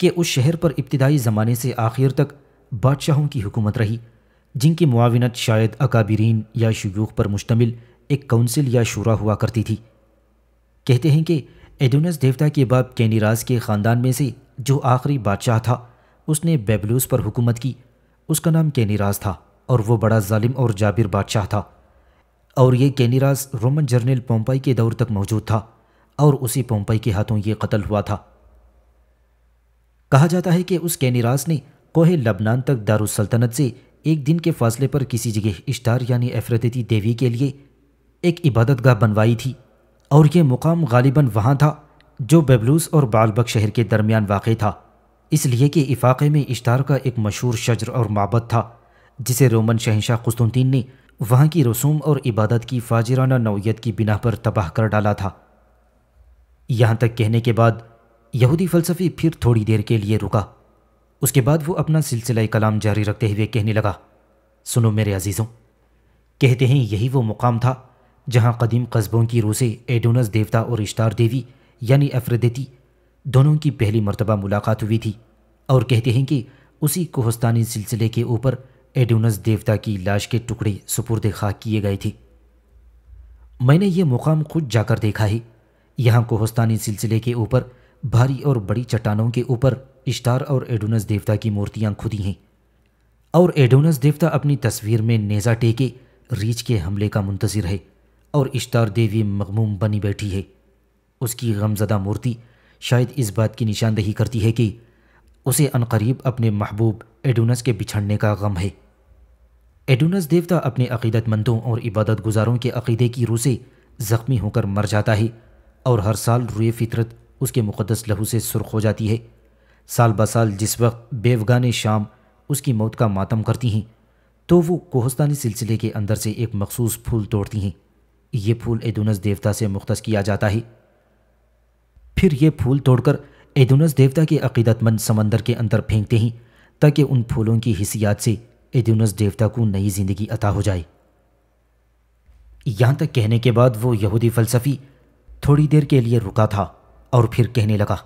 कि उस शहर पर इब्तदाई ज़माने से आखिर तक बादशाहों की हुकूमत रही जिनकी मुआवनत शायद अकाबरीन या शयूख पर मुश्तमिल एक काउंसिल या शुरा हुआ करती थी कहते हैं कि एडोनस देवता के बाप कैनिराज के ख़ानदान में से जो आखिरी बादशाह था उसने बेबलूस पर हुकूमत की उसका नाम कैनिराज था और वह बड़ा ालिम और जाबिर बादशाह था और ये कैनिराज रोमन जर्नल पोम्पाई के दौर तक मौजूद था और उसी पोम्पई के हाथों ये कत्ल हुआ था कहा जाता है कि उस कैनिराज ने कोहे लबनान तक दारुसल्तनत से एक दिन के फासले पर किसी जगह इश्तार यानी अफरदती देवी के लिए एक इबादत गाह बनवाई थी और यह मुकाम गालिबा वहाँ था जो बेबलूस और बालबक शहर के दरमियान वाक़ था इसलिए कि इफ़ाक़े में इश्तार का एक मशहूर शजर और मबद था जिसे रोमन शहनशाह खुस्तुद्दीन ने वहाँ की रसूम और इबादत की फाजराना नौीयत की बिना पर तबाह कर डाला था यहाँ तक कहने के बाद यहूदी फ़लसफ़ी फिर थोड़ी देर के लिए रुका उसके बाद वो अपना सिलसिला कलाम जारी रखते हुए कहने लगा सुनो मेरे अजीज़ों कहते हैं यही वो मुकाम था जहाँ कदीम कस्बों की रूसे एडोनस देवता और इश्तार देवी यानी अफरदती दोनों की पहली मरतबा मुलाकात हुई थी और कहते हैं कि उसी कोहस्तानी सिलसिले के ऊपर एडोनस देवता की लाश के टुकड़े सुपुर्द खाक किए गए थे मैंने ये मुकाम खुद जाकर देखा है यहाँ कोहस्तानी सिलसिले के ऊपर भारी और बड़ी चट्टानों के ऊपर इश्तार और एडोनस देवता की मूर्तियाँ खुदी हैं और एडोनस देवता अपनी तस्वीर में नेजा टेके रीछ के हमले का मुंतजर है और इश्तार देवी मगमूम बनी बैठी है उसकी गमजदा मूर्ति शायद इस बात की निशानदेही करती है कि उसे अनकरीब अपने महबूब एडोनस के बिछड़ने का गम है एडोनस देवता अपने अकीदतमंदों और इबादत गुजारों के अकीदे की रूह से ज़ख्मी होकर मर जाता है और हर साल रुए फितरत उसके मुक़दस लहू से सुर्ख हो जाती है साल बसाल जिस वक्त बेवगान शाम उसकी मौत का मातम करती हैं तो वो कोहस्तानी सिलसिले के अंदर से एक मखसूस फूल तोड़ती हैं ये फूल एदुनस देवता से मुख्त किया जाता है फिर ये फूल तोड़कर एदुनस देवता के अकीदतमंद समंदर के अंदर फेंकते हैं ताकि उन फूलों की हिसियात से एदुनस देवता को नई ज़िंदगी अता हो जाए यहाँ तक कहने के बाद वो यहूदी फ़लसफ़ी थोड़ी देर के लिए रुका था और फिर कहने लगा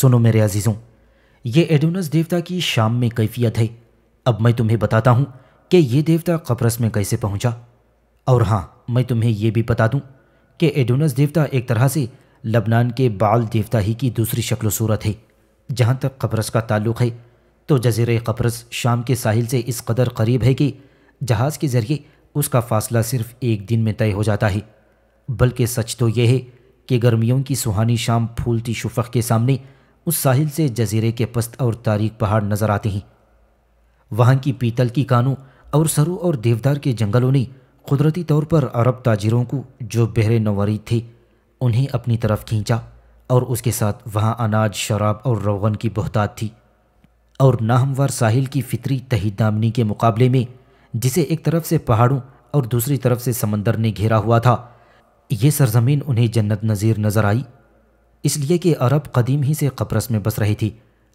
सुनो मेरे अजीज़ों ये एडोनस देवता की शाम में कैफियत है अब मैं तुम्हें बताता हूँ कि ये देवता कब्रस में कैसे पहुँचा और हाँ मैं तुम्हें यह भी बता दूँ कि एडोनस देवता एक तरह से लबनान के बाल देवता ही की दूसरी शक्ल सूरत है जहाँ तक कब्रस का ताल्लुक़ है तो जजीर कब्रस शाम के साहिल से इस कदर करीब है कि जहाज़ के ज़रिए उसका फासला सिर्फ एक दिन में तय हो जाता है बल्कि सच तो यह है कि गर्मियों की सुहानी शाम फूलती शुफक के सामने उस साहिल से जजीरे के पस्त और तारीख पहाड़ नजर आते हैं वहाँ की पीतल की कानों और सरू और देवदार के जंगलों ने कुदरती तौर पर अरब ताजिरों को जो बहरे नवरी थे उन्हें अपनी तरफ खींचा और उसके साथ वहाँ अनाज शराब और रोगन की बहतात थी और नाहमवार साहिल की फितरी तहीदामनी के मुकाबले में जिसे एक तरफ से पहाड़ों और दूसरी तरफ से समंदर ने घेरा हुआ था ये सरजमीन उन्हें जन्नत नज़ीर नज़र आई इसलिए कि अरब कदीम ही से कब्रस में बस रही थी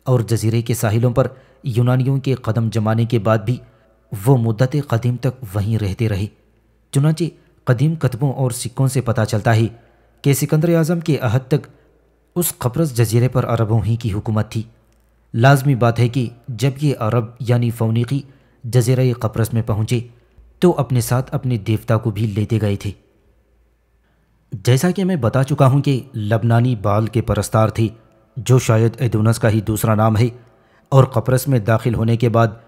और जजीरे के साहिलों पर यूनानियों के कदम जमाने के बाद भी वो मुद्दत कदीम तक वहीं रहते रहे चुनाचे कदीम कतबों और सिक्कों से पता चलता है कि सिकंदर आज़म के अहद तक उस खबरस जजीरे पर अरबों ही की हुकूमत थी लाजमी बात है कि जब ये अरब यानी फ़ौनीकी जजीरा कब्रस में पहुँचे तो अपने साथ अपने देवता को भी लेते गए थे जैसा कि मैं बता चुका हूँ कि लबनानी बाल के परस्तार थी जो शायद एदोनस का ही दूसरा नाम है और कपरस में दाखिल होने के बाद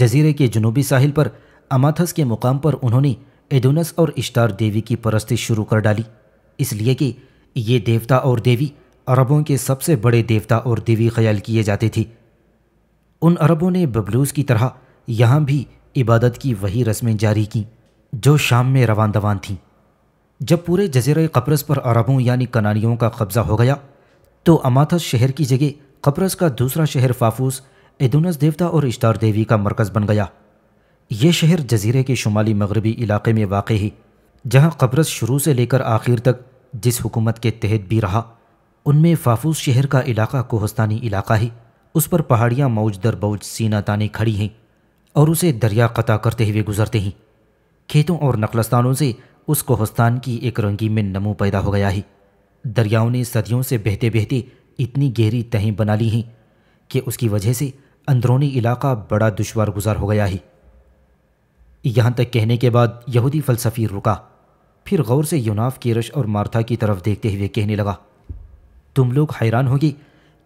जजीरे के जनूबी साहिल पर अमाथस के मुकाम पर उन्होंने एदोनस और इश्तार देवी की परस्ती शुरू कर डाली इसलिए कि ये देवता और देवी अरबों के सबसे बड़े देवता और देवी ख्याल किए जाते थे उन अरबों ने बबलूस की तरह यहाँ भी इबादत की वही रस्में जारी की जो शाम में रवान दवान थीं जब पूरे जजीर कब्रस पर अरबों यानी कनानियों का कब्ज़ा हो गया तो अमाथस शहर की जगह कब्रस का दूसरा शहर फाफूस एदुनस देवता और इश्तार देवी का मरकज़ बन गया यह शहर जजीरे के शुमाली मगरबी इलाके में वाक़ है जहाँ कब्रस शुरू से लेकर आखिर तक जिस हुकूमत के तहत भी रहा उनमें फाफूस शहर का इलाका कोहस्तानी इलाका है उस पर पहाड़ियाँ मौज दर बौज सीना ताने खड़ी हैं और उसे दरिया कता करते हुए गुजरते हैं खेतों और नखलस्तानों से उस कोहस्तान की एक रंगी में नमो पैदा हो गया ही दरियाओं ने सदियों से बहते बहते इतनी गहरी तहें बना ली हैं कि उसकी वजह से अंदरूनी इलाका बड़ा दुशवार गुजार हो गया ही यहाँ तक कहने के बाद यहूदी फलसफी रुका फिर गौर से यूनाफ रश और मार्था की तरफ देखते हुए कहने लगा तुम लोग हैरान होगी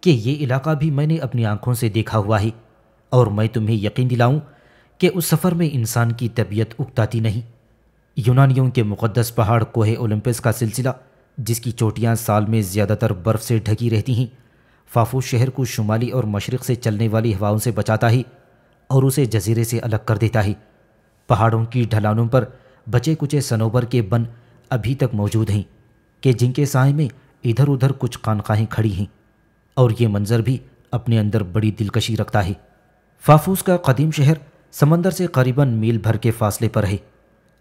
कि ये इलाका भी मैंने अपनी आंखों से देखा हुआ है और मैं तुम्हें यकीन दिलाऊं कि उस सफ़र में इंसान की तबीयत उगताती नहीं यूनानियों के मुक़दस पहाड़ कोहे ओलंपस का सिलसिला जिसकी चोटियाँ साल में ज़्यादातर बर्फ़ से ढकी रहती हैं फाफू शहर को शुमाली और मशरक़ से चलने वाली हवाओं से बचाता ही और उसे जजीरे से अलग कर देता है पहाड़ों की ढलानों पर बचे कुचे सनोबर के बन अभी तक मौजूद हैं कि जिनके साय में इधर उधर कुछ खानकाहें खड़ी हैं और ये मंज़र भी अपने अंदर बड़ी दिलकशी रखता है फाफूस का कदीम शहर समंदर से करीबन मील भर के फासले पर है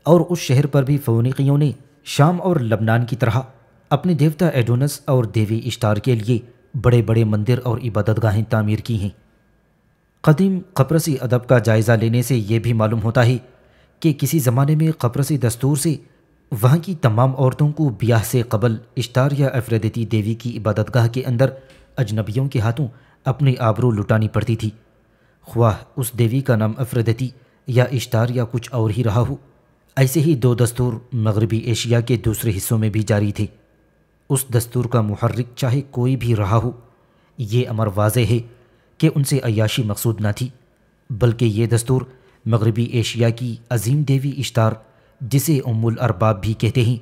और उस शहर पर भी फ़ोनिकियों ने शाम और लबनान की तरह अपने देवता एडोनस और देवी इश्तार के लिए बड़े बड़े मंदिर और इबादतगाहें तामीर की हैं कदीम कपरसी अदब का जायज़ा लेने से यह भी मालूम होता है कि किसी ज़माने में कपरसी दस्तूर से वहाँ की तमाम औरतों को ब्याह से कबल इश्तार या अफरदती देवी की इबादतगाह के अंदर अजनबियों के हाथों अपनी आबरू लुटानी पड़ती थी ख्वाह उस देवी का नाम अफरदती या इश्तार या कुछ और ही रहा हो ऐसे ही दो दस्तूर मगरबी एशिया के दूसरे हिस्सों में भी जारी थी उस दस्तूर का महर्रिक चाहे कोई भी रहा हो ये अमर वाज है कि उनसे अयाशी मकसूद ना थी बल्कि ये दस्तूर मगरबी एशिया की अजीम देवी इश्तार जिसे उमुल अरबाब भी कहते हैं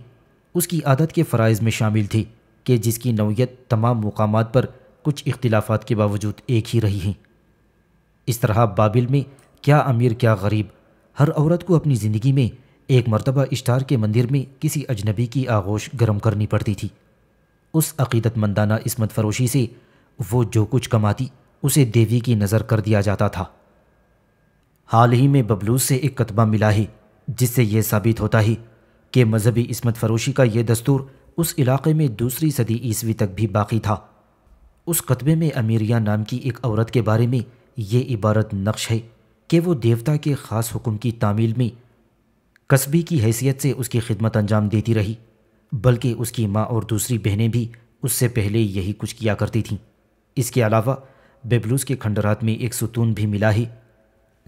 उसकी आदत के फ़रज़ में शामिल थी कि जिसकी नौीयत तमाम मकाम पर कुछ इख्लाफा के बावजूद एक ही रही हैं इस तरह बाबिल में क्या अमीर क्या गरीब हर औरत को अपनी ज़िंदगी में एक मरतबा इश्तार के मंदिर में किसी अजनबी की आगोश गर्म करनी पड़ती थी उस अकीदतमंदाना इसमत फरोशी से वो जो कुछ कमाती उसे देवी की नज़र कर दिया जाता था हाल ही में बबलूस से एक कतबा मिला ही जिससे यह साबित होता ही कि मजहबी इसमत फरोशी का ये दस्तूर उस इलाके में दूसरी सदी ईस्वी तक भी बाकी था उस कतबे में अमीरिया नाम की एक औरत के बारे में ये इबारत नक्श है कि वो देवता के ख़ास हुक्म की तामील में कस्बे की हैसियत से उसकी खिदमत अंजाम देती रही बल्कि उसकी माँ और दूसरी बहनें भी उससे पहले यही कुछ किया करती थीं इसके अलावा बेबलूस के खंडरात में एक सुतून भी मिला ही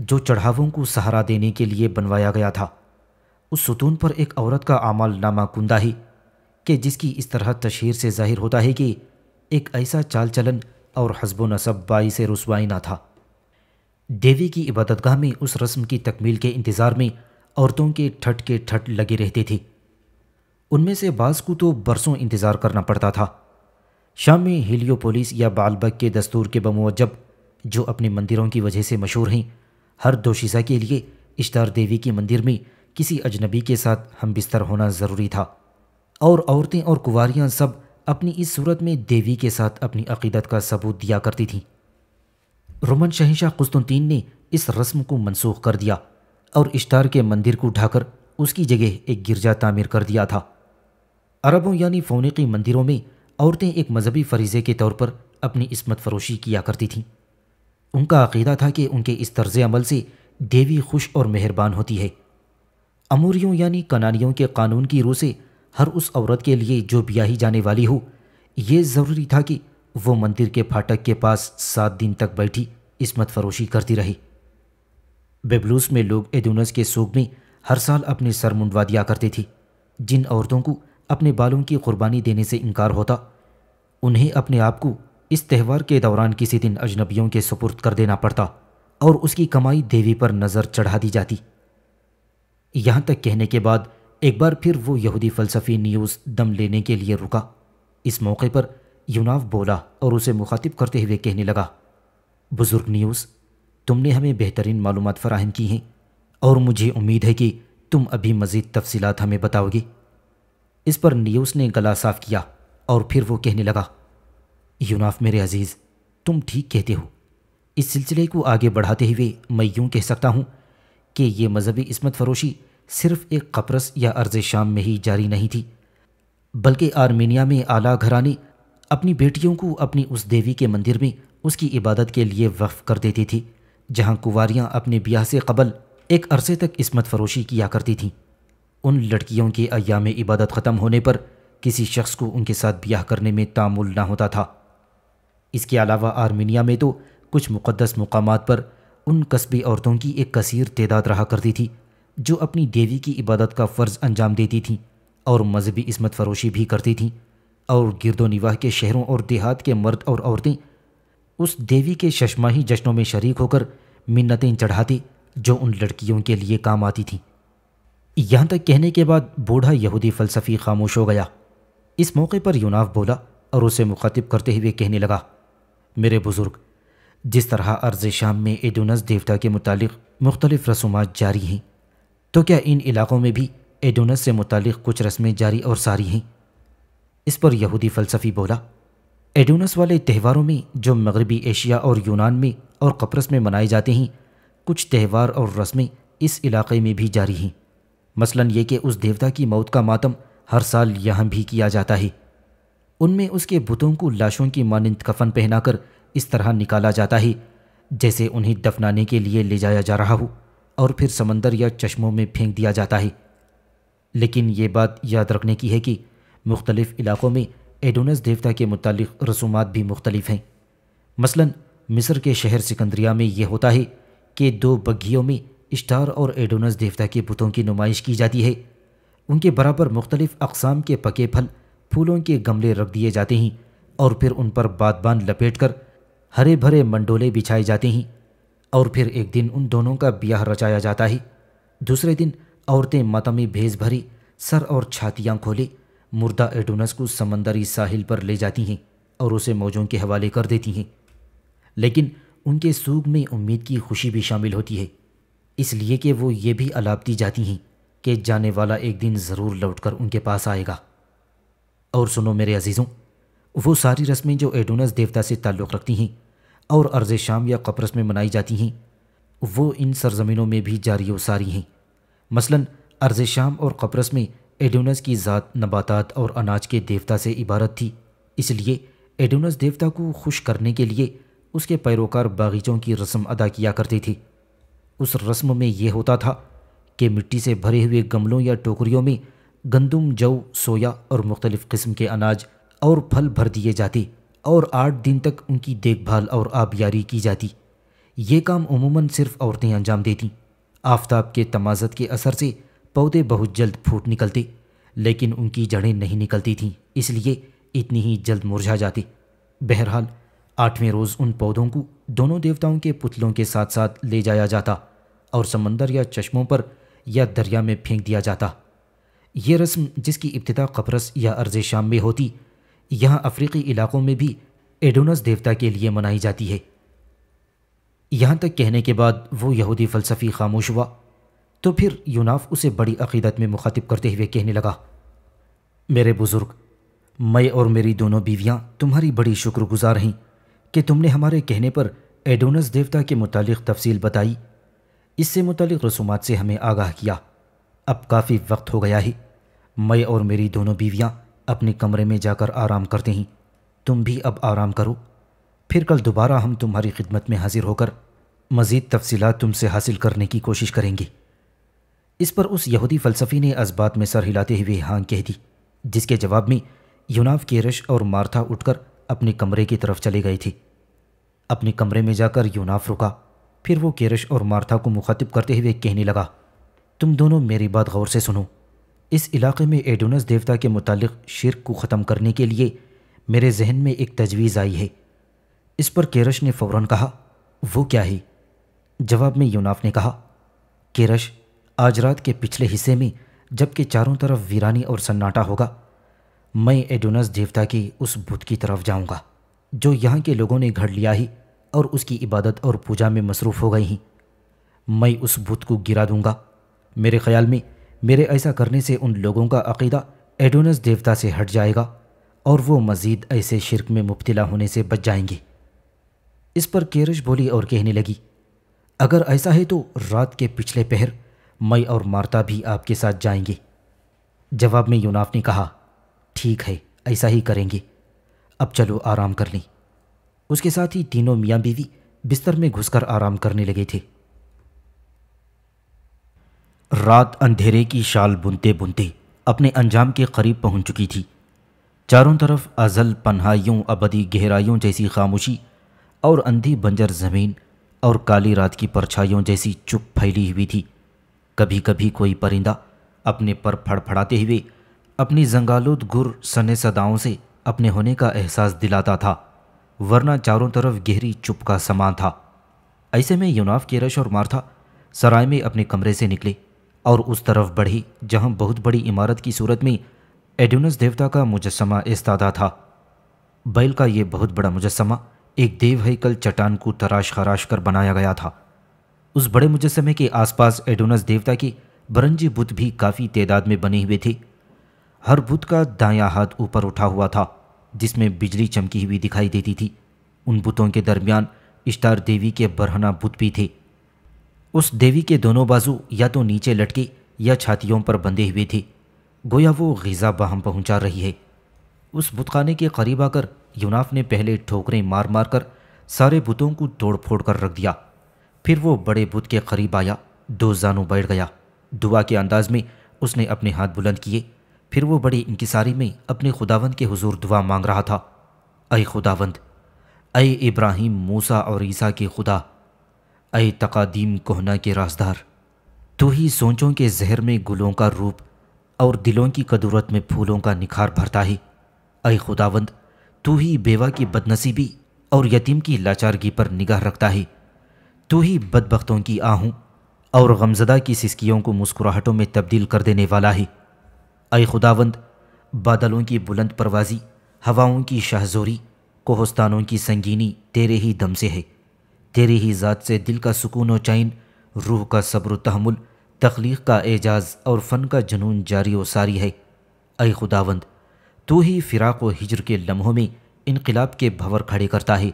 जो चढ़ावों को सहारा देने के लिए बनवाया गया था उस सुतून पर एक औरत का आमाल नामा कुंदा ही कि जिसकी इस तरह तशहर से जाहिर होता है कि एक ऐसा चाल चलन और हसब नसब बाई से रसवाई ना था देवी की इबादतगाह में उस रस्म की तकमील के इंतज़ार में औरतों के ठट के ठट लगे रहते थे उनमें से बास को तो बरसों इंतज़ार करना पड़ता था शाम में हेलियोपोलिस या बालबक के दस्तूर के बमोजब जो अपने मंदिरों की वजह से मशहूर हैं हर दोशीसा के लिए इश्तार देवी के मंदिर में किसी अजनबी के साथ हम बिस्तर होना ज़रूरी था और औरतें और कुंवारियाँ सब अपनी इस सूरत में देवी के साथ अपनी अकीदत का सबूत दिया करती थीं रोमन शहनशाह कुस्तुनतीन ने इस रस्म को मनसूख कर दिया और इश्तार के मंदिर को उठाकर उसकी जगह एक गिरजा तामीर कर दिया था अरबों यानी फ़ौनिकी मंदिरों में औरतें एक मजहबी फरीज़े के तौर पर अपनी इसमत फरोशी किया करती थीं उनका अकीदा था कि उनके इस तर्ज अमल से देवी खुश और मेहरबान होती है अमूरियों यानी कनानियों के कानून की रूह से हर उस औरत के लिए जो ब्याही जाने वाली हो ये ज़रूरी था कि वो मंदिर के फाटक के पास सात दिन तक बैठी इसमत फरोशी करती रही बेबलूस में लोग एदुनस के सोग में हर साल अपने सर मुंडवा दिया करते थे जिन औरतों को अपने बालों की कुर्बानी देने से इनकार होता उन्हें अपने आप को इस त्यौहार के दौरान किसी दिन अजनबियों के सुपुर्द कर देना पड़ता और उसकी कमाई देवी पर नज़र चढ़ा दी जाती यहाँ तक कहने के बाद एक बार फिर वो यहूदी फलसफी न्यूज़ दम लेने के लिए रुका इस मौके पर यूनाव बोला और उसे मुखातिब करते हुए कहने लगा बुज़ुर्ग न्यूज़ तुमने हमें बेहतरीन मालूम फ़राहम की हैं और मुझे उम्मीद है कि तुम अभी मज़ीद तफसीत हमें बताओगी इस पर नियूस ने गला साफ किया और फिर वो कहने लगा यूनाफ मेरे अजीज़ तुम ठीक कहते हो इस सिलसिले को आगे बढ़ाते हुए मैं यूँ कह सकता हूँ कि ये मजहबी इसमत फरोशी सिर्फ एक कपरस या अर्ज शाम में ही जारी नहीं थी बल्कि आर्मेनिया में आला घराने अपनी बेटियों को अपनी उस देवी के मंदिर में उसकी इबादत के लिए वक्फ कर देती थी जहाँ कुंवारियाँ अपने ब्याह से कबल एक अरसे तक इसमत फरोशी किया करती थीं उन लड़कियों के अयाम इबादत ख़त्म होने पर किसी शख्स को उनके साथ ब्याह करने में तामुल ना होता था इसके अलावा आर्मीनिया में तो कुछ मुक़दस मकाम पर उन कस्बी औरतों की एक कसीर तदाद रहा करती थी जो अपनी देवी की इबादत का फ़र्ज़ अंजाम देती थीं और मजहबी इसमत फरोशी भी करती थीं और गिरदो निवाह के शहरों और देहात के मर्द औरतें और उस देवी के शशमाही जश्नों में शरीक होकर मिन्नतें चढ़ाती जो उन लड़कियों के लिए काम आती थीं यहाँ तक कहने के बाद बूढ़ा यहूदी फ़लसफ़ी खामोश हो गया इस मौके पर यूनाफ बोला और उसे मुखातिब करते हुए कहने लगा मेरे बुज़ुर्ग जिस तरह अर्ज़ शाम में एडोनस देवता के मुतालिक मुख्तलिफ रसूमात जारी हैं तो क्या इन इलाक़ों में भी एडोनस से मुतल कुछ रस्में जारी और सारी हैं इस पर यहूदी फ़लसफ़ी बोला एडोनस वाले त्यौहारों में जो मगरबी एशिया और यूनान में और कपरस में मनाए जाते हैं कुछ त्यौहार और रस्में इस इलाके में भी जारी हैं मसलन ये कि उस देवता की मौत का मातम हर साल यहाँ भी किया जाता है उनमें उसके बुतों को लाशों की मानंद कफन पहनाकर इस तरह निकाला जाता है जैसे उन्हें दफनाने के लिए ले जाया जा रहा हो और फिर समंदर या चश्मों में फेंक दिया जाता है लेकिन ये बात याद रखने की है कि मुख्तलिफ़ इलाक़ों में एडोनस देवता के मुतालिक रसूमात भी मुख्तलिफ हैं मसलन मिस्र के शहर सिकंदरिया में यह होता है कि दो बग्घियों में इश्टार और एडोनस देवता के बुतों की नुमाइश की जाती है उनके बराबर मुख्तलिफ़ अकसाम के पके फल फूलों के गमले रख दिए जाते हैं और फिर उन पर बादबान लपेट कर हरे भरे मंडोले बिछाए जाते हैं और फिर एक दिन उन दोनों का ब्याह रचाया जाता है दूसरे दिन औरतें मातमी भेज भरी सर और छातियाँ खोली मुर्दा एडोनस को समंदरी साहिल पर ले जाती हैं और उसे मौजों के हवाले कर देती हैं लेकिन उनके सूग में उम्मीद की खुशी भी शामिल होती है इसलिए कि वो ये भी अलापती जाती हैं कि जाने वाला एक दिन ज़रूर लौटकर उनके पास आएगा और सुनो मेरे अजीज़ों वो सारी रस्में जो एडोनस देवता से ताल्लुक़ रखती हैं और अर्ज़ शाम या कपरस में मनाई जाती हैं वो इन सरजमीनों में भी जारी व सारी हैं मसलन अर्ज़ शाम और कपरस में एडोनस की ज़ात नबातात और अनाज के देवता से इबारत थी इसलिए एडोनस देवता को खुश करने के लिए उसके पैरोकार बागीचों की रस्म अदा किया करती थी उस रस्म में यह होता था कि मिट्टी से भरे हुए गमलों या टोकरियों में गंदम जव सोया और मुख्तलिफ़ किस्म के अनाज और फल भर दिए जाते और आठ दिन तक उनकी देखभाल और आबियारी की जाती ये काम उमूमन सिर्फ औरतें अंजाम देती आफ्ताब के तमाजत के असर से पौधे बहुत जल्द फूट निकलते लेकिन उनकी जड़ें नहीं निकलती थीं इसलिए इतनी ही जल्द मुरझा जाती बहरहाल आठवें रोज़ उन पौधों को दोनों देवताओं के पुतलों के साथ साथ ले जाया जाता और समंदर या चश्मों पर या दरिया में फेंक दिया जाता ये रस्म जिसकी इब्तदा कपरस या अर्ज शाम में होती यहाँ अफ्रीकी इलाकों में भी एडोनस देवता के लिए मनाई जाती है यहाँ तक कहने के बाद वो यहूदी फ़लसफ़ी खामोश हुआ तो फिर यूनाफ उसे बड़ी अकीदत में मुखातिब करते हुए कहने लगा मेरे बुज़ुर्ग मैं और मेरी दोनों बीवियाँ तुम्हारी बड़ी शुक्रगुजार हैं कि तुमने हमारे कहने पर एडोनस देवता के मुतालिक तफसील बताई इससे मुतलिक रसूमात से हमें आगाह किया अब काफ़ी वक्त हो गया है मैं और मेरी दोनों बीवियाँ अपने कमरे में जाकर आराम करते हैं तुम भी अब आराम करो फिर कल दोबारा हम तुम्हारी खिदमत में हाजिर होकर मज़ीद तफसीत तुमसे हासिल करने की कोशिश करेंगे इस पर उस यहूदी फ़लसफ़ी ने अजबात में सर हिलाते हुए हाँ कह दी जिसके जवाब में यूनाफ केरश और मार्था उठकर अपने कमरे की तरफ चले गए थे अपने कमरे में जाकर यूनाफ रुका फिर वो केरश और मार्था को मुखातिब करते हुए कहने लगा तुम दोनों मेरी बात गौर से सुनो इस इलाके में एडोनस देवता के मुतालिक शिरक को ख़त्म करने के लिए मेरे जहन में एक तजवीज़ आई है इस पर केरश ने फौरन कहा वो क्या है जवाब में यूनाफ ने कहा केरश आज रात के पिछले हिस्से में जबकि चारों तरफ वीरानी और सन्नाटा होगा मैं एडोनस देवता की उस बुत की तरफ जाऊंगा जो यहाँ के लोगों ने घड़ लिया ही और उसकी इबादत और पूजा में मसरूफ़ हो गई हैं मैं उस बुत को गिरा दूंगा मेरे ख्याल में मेरे ऐसा करने से उन लोगों का अकीदा एडोनस देवता से हट जाएगा और वो मज़ीद ऐसे शिरक में मुब्तला होने से बच जाएंगे इस पर केरश बोली और कहने लगी अगर ऐसा है तो रात के पिछले पहर मैं और मार्ता भी आपके साथ जाएंगे जवाब में यूनाफ ने कहा ठीक है ऐसा ही करेंगे अब चलो आराम कर लें उसके साथ ही तीनों मियाँ बीवी बिस्तर में घुसकर आराम करने लगे थे रात अंधेरे की शाल बुनते बुनते अपने अंजाम के करीब पहुंच चुकी थी चारों तरफ अजल पन्हाइयों अबदी गहराइयों जैसी खामोशी और अंधी बंजर ज़मीन और काली रात की परछाइयों जैसी चुप फैली हुई थी कभी कभी कोई परिंदा अपने पर फड़फड़ाते हुए अपनी जंगालूद गुर सने सदाओं से अपने होने का एहसास दिलाता था वरना चारों तरफ गहरी चुप का समान था ऐसे में यूनाफ केरश और मार्था सराय में अपने कमरे से निकले और उस तरफ बढ़ी जहां बहुत बड़ी इमारत की सूरत में एड्यूनस देवता का मुजस्मा इस्तादा था बैल का ये बहुत बड़ा मुजस्मा एक देव चट्टान को तराश खराश कर बनाया गया था उस बड़े मुजस्मे के आसपास एडोनस देवता की बरंजी बुत भी काफ़ी तादाद में बने हुए थे हर बुत का दायां हाथ ऊपर उठा हुआ था जिसमें बिजली चमकी हुई दिखाई देती थी उन बुतों के दरमियान इश्तार देवी के बरहना बुत भी थे उस देवी के दोनों बाजू या तो नीचे लटके या छातियों पर बंधे हुए थे गोया वो गज़ा बहम पहुंचा रही है उस बुतखाने के करीब आकर यूनाफ ने पहले ठोकरें मार मार कर सारे बुतों को तोड़ फोड़ कर रख दिया फिर वो बड़े बुत के करीब आया दो जानों बैठ गया दुआ के अंदाज में उसने अपने हाथ बुलंद किए फिर वो बड़ी इंकसारी में अपने खुदावंद के हुजूर दुआ मांग रहा था अय खुदावंद अय इब्राहिम मूसा और ईसा के खुदा अय तकादीम कोहना के राजदार तू ही सोचों के जहर में गुलों का रूप और दिलों की कदूरत में फूलों का निखार भरता है अय खुदावंद तू ही बेवा की बदनसीबी और यतीम की लाचारगी पर निगाह रखता है तो ही बदबख्तों की आहूँ और गमजदा की सिसकियों को मुस्कुराहटों में तब्दील कर देने वाला है अय खुदावंद बादलों की बुलंद परवाजी हवाओं की शाहजोरी कोहस्तानों की संगीनी तेरे ही दम से है तेरे ही ज़ात से दिल का सुकून व चैन रूह का सब्र तहमुल तख्लीक का एजाज और फ़न का जुनून जारी व सारी है अय खुदावंद तो ही फ़िराक व हिजर के लम्हों में इनकलाब के भंवर खड़े करता है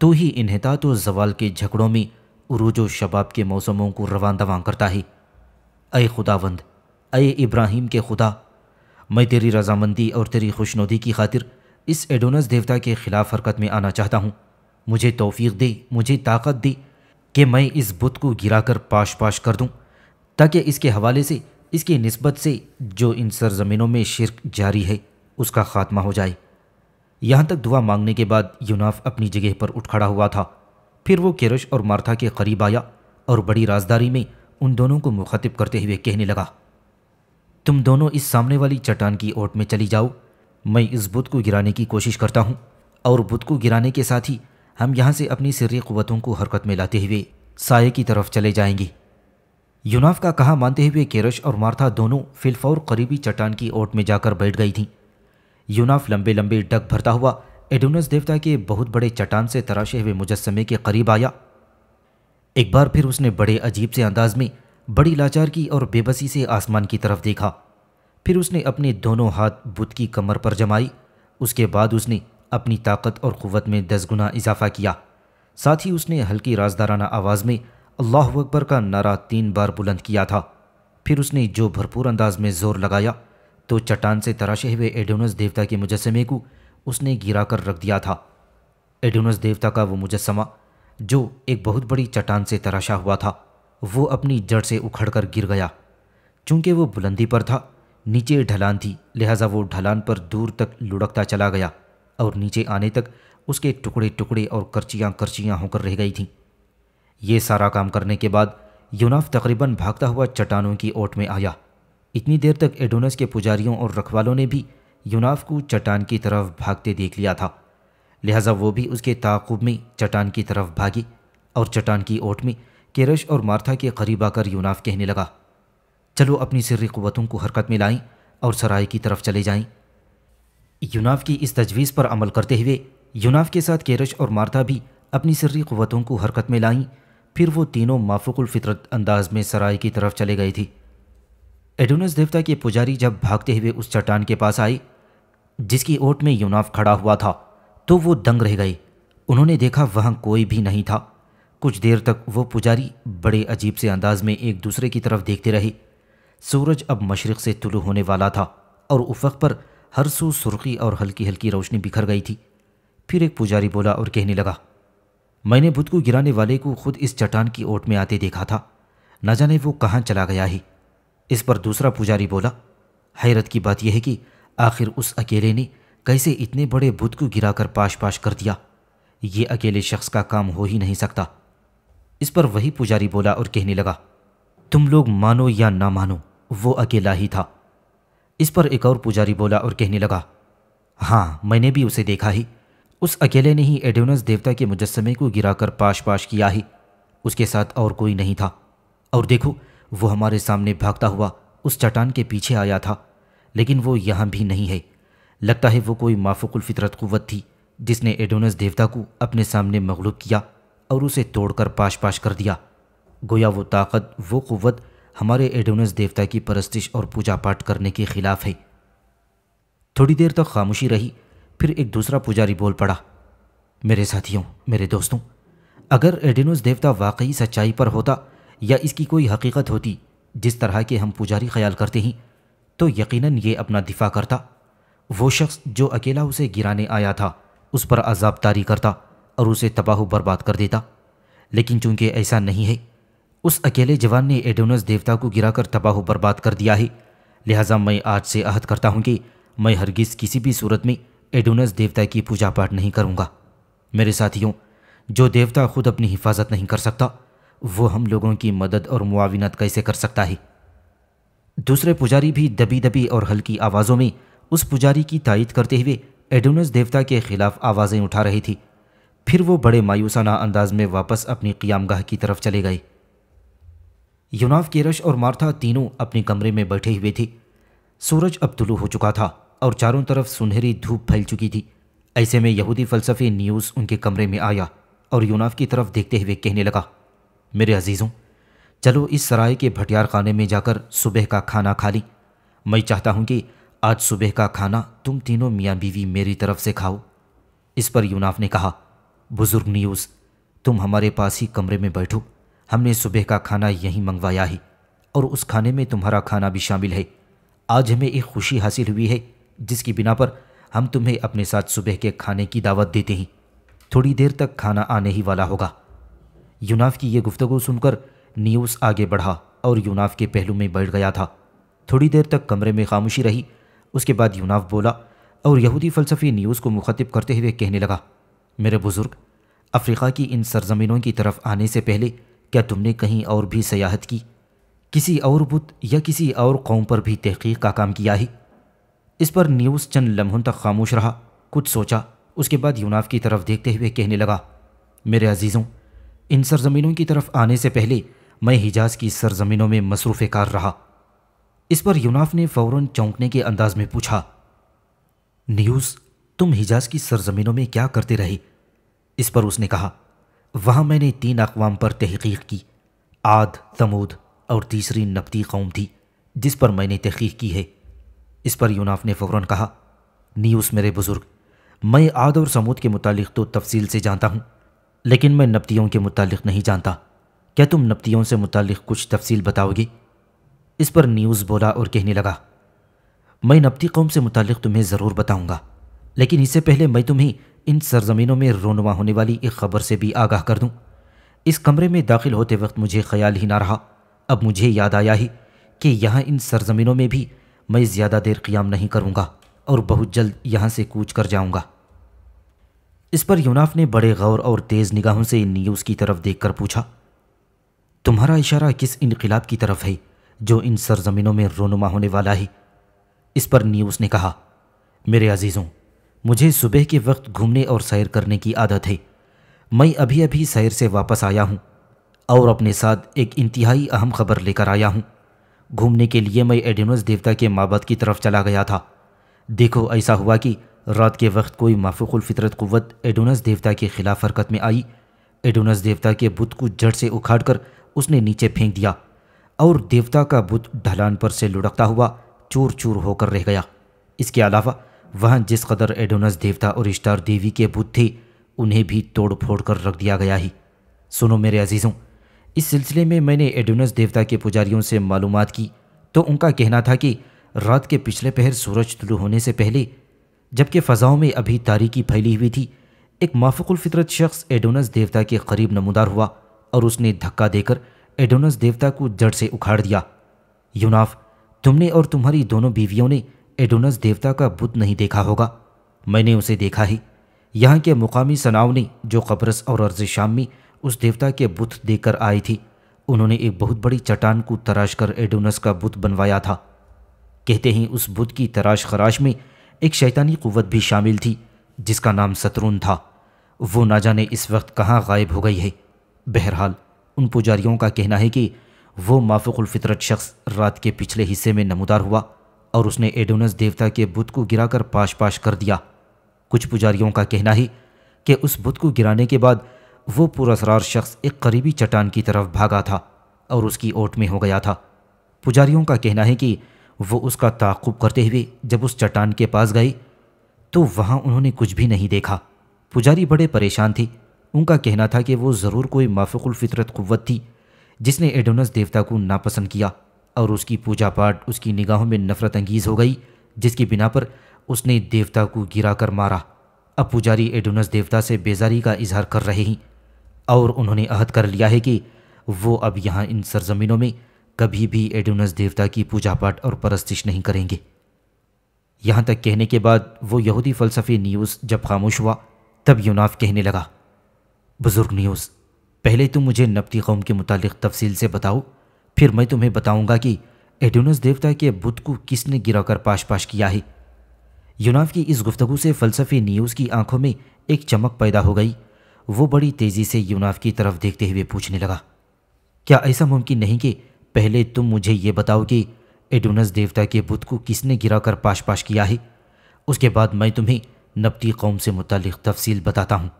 तो ही इनहतात व जवाल के झगड़ों में उरूज शबाब के मौसमों को रवान दवान करता है अय खुदावंद अय इब्राहिम के खुदा मैं तेरी रजामंदी और तेरी खुशनुदी की खातिर इस एडोनस देवता के ख़िलाफ़ हरकत में आना चाहता हूँ मुझे तोफ़ी दे मुझे ताकत दे कि मैं इस बुत को गिरा कर पाश पाश कर दूँ ताकि इसके हवाले से इसकी नस्बत से जो इन सरजमीनों में शिरक जारी है उसका खात्मा हो जाए यहाँ तक दुआ मांगने के बाद यूनाफ अपनी जगह पर उठ खड़ा हुआ था फिर वो केरश और मार्था के करीब आया और बड़ी राजदारी में उन दोनों को मुखातिब करते हुए कहने लगा तुम दोनों इस सामने वाली चट्टान की ओट में चली जाओ मैं इस बुत को गिराने की कोशिश करता हूँ और बुत को गिराने के साथ ही हम यहाँ से अपनी सिरी क़वतों को हरकत में लाते हुए साय की तरफ चले जाएंगे यूनाफ का कहा मानते हुए केरश और मार्था दोनों फिलफौर करीबी चट्टान की ओट में जाकर बैठ गई थीं यूनाफ लंबे लंबे डग भरता हुआ एडोनस देवता के बहुत बड़े चट्टान से तराशे हुए मुजस्मे के करीब आया एक बार फिर उसने बड़े अजीब से अंदाज में बड़ी लाचार की और बेबसी से आसमान की तरफ देखा फिर उसने अपने दोनों हाथ बुद्ध की कमर पर जमाई उसके बाद उसने अपनी ताकत और क़वत में दस गुना इजाफा किया साथ ही उसने हल्की राजदाराना आवाज़ में अल्लाह अकबर का नारा तीन बार बुलंद किया था फिर उसने जो भरपूर अंदाज में ज़ोर लगाया तो चट्टान से तराशे हुए एडोनस देवता के मुजस्मे को उसने गिरा कर रख दिया था एडोनस देवता का वो मुजस्मा जो एक बहुत बड़ी चट्टान से तराशा हुआ था वो अपनी जड़ से उखड़ कर गिर गया चूंकि वो बुलंदी पर था नीचे ढलान थी लिहाजा वो ढलान पर दूर तक लुढ़कता चला गया और नीचे आने तक उसके टुकड़े टुकड़े और करचियाँ करचियाँ होकर रह गई थीं ये सारा काम करने के बाद यूनाफ तकरीबन भागता हुआ चट्टानों की ओट में आया इतनी देर तक एडोनस के पुजारियों और रखवालों ने भी यूनाफ को चट्टान की तरफ भागते देख लिया था लिहाजा वो भी उसके ताकुब में चट्टान की तरफ भागी और चट्टान की ओट में केरश और मार्था के करीब आकर यूनाफ कहने लगा चलो अपनी सिर्री क़वतों को हरकत में लाएं और सराय की तरफ चले जाएं। यूनाफ की इस तजवीज़ पर अमल करते हुए यूनाफ के साथ केरश और मार्था भी अपनी सिर्री क़वतों को हरकत में लाईं फिर वो तीनों माफुकुल फितरत अंदाज में सराय की तरफ चले गई थी एडोनस देवता के पुजारी जब भागते हुए उस चट्टान के पास आई जिसकी ओट में यूनाफ खड़ा हुआ था तो वो दंग रह गई उन्होंने देखा वहाँ कोई भी नहीं था कुछ देर तक वो पुजारी बड़े अजीब से अंदाज में एक दूसरे की तरफ देखते रहे सूरज अब मशरक़ से तुलु होने वाला था और उफक पर हर सू सुर्खी और हल्की हल्की रोशनी बिखर गई थी फिर एक पुजारी बोला और कहने लगा मैंने बुध को गिराने वाले को खुद इस चट्टान की ओट में आते देखा था न जाने वो कहाँ चला गया ही इस पर दूसरा पुजारी बोला हैरत की बात यह है कि आखिर उस अकेले ने कैसे इतने बड़े बुत को गिराकर पाश पाश कर दिया ये अकेले शख्स का काम हो ही नहीं सकता इस पर वही पुजारी बोला और कहने लगा तुम लोग मानो या ना मानो वो अकेला ही था इस पर एक और पुजारी बोला और कहने लगा हाँ मैंने भी उसे देखा ही उस अकेले ने ही एडोनस देवता के मुजस्मे को गिराकर पाश पाश किया ही उसके साथ और कोई नहीं था और देखो वो हमारे सामने भागता हुआ उस चट्टान के पीछे आया था लेकिन वो यहाँ भी नहीं है लगता है वो कोई माफुकुल फितरत कुवत थी जिसने एडोनस देवता को अपने सामने मगलूब किया और उसे तोड़कर पाश पाश कर दिया गोया वो ताकत वो कुवत हमारे एडोनस देवता की परस्तिश और पूजा पाठ करने के खिलाफ है थोड़ी देर तक खामोशी रही फिर एक दूसरा पुजारी बोल पड़ा मेरे साथियों मेरे दोस्तों अगर एडेनोस देवता वाकई सच्चाई पर होता या इसकी कोई हकीकत होती जिस तरह के हम पुजारी ख्याल करते हैं तो यकीनन ये अपना दिफा करता वो शख्स जो अकेला उसे गिराने आया था उस पर अजाब तारी करता और उसे तबाह बर्बाद कर देता लेकिन चूंकि ऐसा नहीं है उस अकेले जवान ने एडोनस देवता को गिराकर तबाह बर्बाद कर दिया है लिहाजा मैं आज से अहद करता हूँ कि मैं हरगिज़ किसी भी सूरत में एडोनस देवता की पूजा पाठ नहीं करूँगा मेरे साथियों जो देवता खुद अपनी हिफाजत नहीं कर सकता वो हम लोगों की मदद और मुआवनत कैसे कर सकता है दूसरे पुजारी भी दबी दबी और हल्की आवाज़ों में उस पुजारी की तायद करते हुए एडोनस देवता के खिलाफ आवाज़ें उठा रही थी फिर वो बड़े मायूसाना अंदाज में वापस अपनी क़ियामगाह की तरफ चले गए के केरश और मार्था तीनों अपने कमरे में बैठे हुए थे सूरज अब तुलू हो चुका था और चारों तरफ सुनहरी धूप फैल चुकी थी ऐसे में यहूदी फलसफे न्यूज़ उनके कमरे में आया और यूनाफ की तरफ देखते हुए कहने लगा मेरे अजीज़ों चलो इस सराय के भटियार खाने में जाकर सुबह का खाना खा ली मैं चाहता हूँ कि आज सुबह का खाना तुम तीनों मियाँ बीवी मेरी तरफ से खाओ इस पर यूनाफ ने कहा बुज़ुर्ग न्यूज़ तुम हमारे पास ही कमरे में बैठो हमने सुबह का खाना यहीं मंगवाया है और उस खाने में तुम्हारा खाना भी शामिल है आज हमें एक खुशी हासिल हुई है जिसकी बिना पर हम तुम्हें अपने साथ सुबह के खाने की दावत देते हैं थोड़ी देर तक खाना आने ही वाला होगा यूनाफ की यह गुफ्तगु सुनकर नियूस आगे बढ़ा और यूनाफ के पहलू में बैठ गया था थोड़ी देर तक कमरे में खामोशी रही उसके बाद यूनाफ बोला और यहूदी फ़लसफ़ी न्यूज़ को मुखातिब करते हुए कहने लगा मेरे बुज़ुर्ग अफ्रीका की इन सरजमीनों की तरफ आने से पहले क्या तुमने कहीं और भी सयाहत की किसी और बुत या किसी और कौम पर भी तहकीक का काम किया ही इस पर न्यूज़ चंद लम्हों तक खामोश रहा कुछ सोचा उसके बाद यूनाफ की तरफ देखते हुए कहने लगा मेरे अजीज़ों इन सरजमीनों की तरफ आने से पहले मैं हिजाज की सरजमीनों में मसरूफ़ कार रहा इस पर यूनाफ ने फ़ौरन चौंकने के अंदाज में पूछा न्यूज़ तुम हिजाज की सरजमीनों में क्या करते रहे इस पर उसने कहा वहाँ मैंने तीन अकवाम पर तहकीक की आद तमूद और तीसरी नबती कौम थी जिस पर मैंने तहकीक की है इस पर यूनाफ ने फौरन कहा न्यूज़ मेरे बुज़ुर्ग मैं आद और समूद के मुतालिक तो तफसील से जानता हूँ लेकिन मैं नबतियों के मुतालिक नहीं जानता क्या तुम नबतियों से मुतालिक कुछ तफसील बताओगी इस पर न्यूज़ बोला और कहने लगा मैं नबती कौम से मुतालिक तुम्हें ज़रूर बताऊँगा लेकिन इससे पहले मैं तुम्हें इन सरजमीनों में रोनवा होने वाली एक ख़बर से भी आगाह कर दूँ इस कमरे में दाखिल होते वक्त मुझे ख्याल ही ना रहा अब मुझे याद आया ही कि यहाँ इन सरजमीनों में भी मैं ज़्यादा देर क्याम नहीं करूँगा और बहुत जल्द यहाँ से कूच कर जाऊँगा इस पर यूनाफ ने बड़े गौर और तेज़ निगाहों से न्यूज़ की तरफ देखकर पूछा तुम्हारा इशारा किस इनकलाब की तरफ है जो इन सरजमीनों में रोनुमा होने वाला है इस पर न्यूज़ ने कहा मेरे अजीज़ों मुझे सुबह के वक्त घूमने और सैर करने की आदत है मैं अभी अभी सैर से वापस आया हूँ और अपने साथ एक इंतहाई अहम खबर लेकर आया हूँ घूमने के लिए मैं एडिनोस देवता के माबद की तरफ चला गया था देखो ऐसा हुआ कि रात के वक्त कोई माफुलफितरत कुत एडोनस देवता के खिलाफ हरकत में आई एडोनस देवता के बुत को जड़ से उखाड़ कर उसने नीचे फेंक दिया और देवता का बुत ढलान पर से लुढ़कता हुआ चूर चूर होकर रह गया इसके अलावा वहाँ जिस कदर एडोनस देवता और इश्तार देवी के बुत थे उन्हें भी तोड़ फोड़ कर रख दिया गया ही सुनो मेरे अजीज़ों इस सिलसिले में मैंने एडोनस देवता के पुजारियों से मालूम की तो उनका कहना था कि रात के पिछले पहर सूरज तुलू होने से पहले जबकि फ़ज़ाओं में अभी तारीकी फैली हुई थी एक फितरत शख्स एडोनस देवता के करीब नमदार हुआ और उसने धक्का देकर एडोनस देवता को जड़ से उखाड़ दिया यूनाफ तुमने और तुम्हारी दोनों बीवियों ने एडोनस देवता का बुत नहीं देखा होगा मैंने उसे देखा ही यहाँ के मुकामी सनाव ने जो कब्रस और अर्ज शाम में उस देवता के बुत देकर आई थी उन्होंने एक बहुत बड़ी चट्टान को तराश कर एडोनस का बुत बनवाया था कहते ही उस बुत की तराश खराश में एक शैतानी क़वत भी शामिल थी जिसका नाम सतरून था वो ना जाने इस वक्त कहाँ गायब हो गई है बहरहाल उन पुजारियों का कहना है कि वो माफुकफितरत शख्स रात के पिछले हिस्से में नमदार हुआ और उसने एडोनस देवता के बुत को गिराकर पाश पाश कर दिया कुछ पुजारियों का कहना है कि उस बुत को गिराने के बाद वो पुरसरार शख्स एक करीबी चट्टान की तरफ भागा था और उसकी ओट में हो गया था पुजारियों का कहना है कि वो उसका ताकुब करते हुए जब उस चट्टान के पास गई तो वहाँ उन्होंने कुछ भी नहीं देखा पुजारी बड़े परेशान थे उनका कहना था कि वो ज़रूर कोई माफ़ुलफ़ितरत क़वत थी जिसने एडोनस देवता को नापसंद किया और उसकी पूजा पाठ उसकी निगाहों में नफ़रत अंगीज़ हो गई जिसकी बिना पर उसने देवता को गिरा कर मारा अब पुजारी एडोनस देवता से बेजारी का इजहार कर रहे हैं और उन्होंने अहद कर लिया है कि वो अब यहाँ इन सरजमीनों में कभी भी एडोनस देवता की पूजा पाठ और परस्तिश नहीं करेंगे यहाँ तक कहने के बाद वो यहूदी फ़लसफ़ी न्यूज़ जब खामोश हुआ तब यूनाफ कहने लगा बुज़ुर्ग न्यूज़ पहले तुम मुझे नबती कौम के मुतालिक तफसील से बताओ फिर मैं तुम्हें बताऊंगा कि एडोनस देवता के बुत को किसने गिरा कर पाश पाश किया है यूनाफ की इस गुफ्तगु से फ़लसफ़ी न्यूज़ की आंखों में एक चमक पैदा हो गई वो बड़ी तेज़ी से यूनाफ की तरफ देखते हुए पूछने लगा क्या ऐसा मुमकिन नहीं कि पहले तुम मुझे ये बताओ कि एडोनस देवता के बुत को किसने गिरा कर पाश पाश किया है उसके बाद मैं तुम्हें नबती कौम से मुतल तफसील बताता हूँ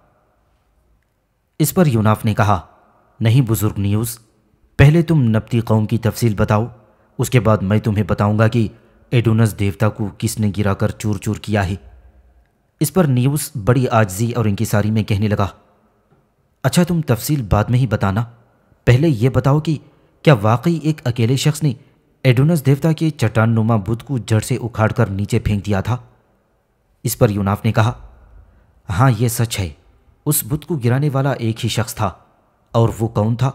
इस पर यूनाफ ने कहा नहीं बुज़ुर्ग न्यूज़ पहले तुम नबती कौम की तफसील बताओ उसके बाद मैं तुम्हें बताऊंगा कि एडोनस देवता को किसने गिरा कर चूर चूर किया है इस पर न्यूज़ बड़ी आजजी और इंकसारी में कहने लगा अच्छा तुम तफसील बाद में ही बताना पहले यह बताओ कि क्या वाकई एक अकेले शख्स ने एडोनस देवता के चट्टान नुमा बुद्ध को जड़ से उखाड़कर नीचे फेंक दिया था इस पर यूनाफ ने कहा हाँ यह सच है उस बुद्ध को गिराने वाला एक ही शख्स था और वो कौन था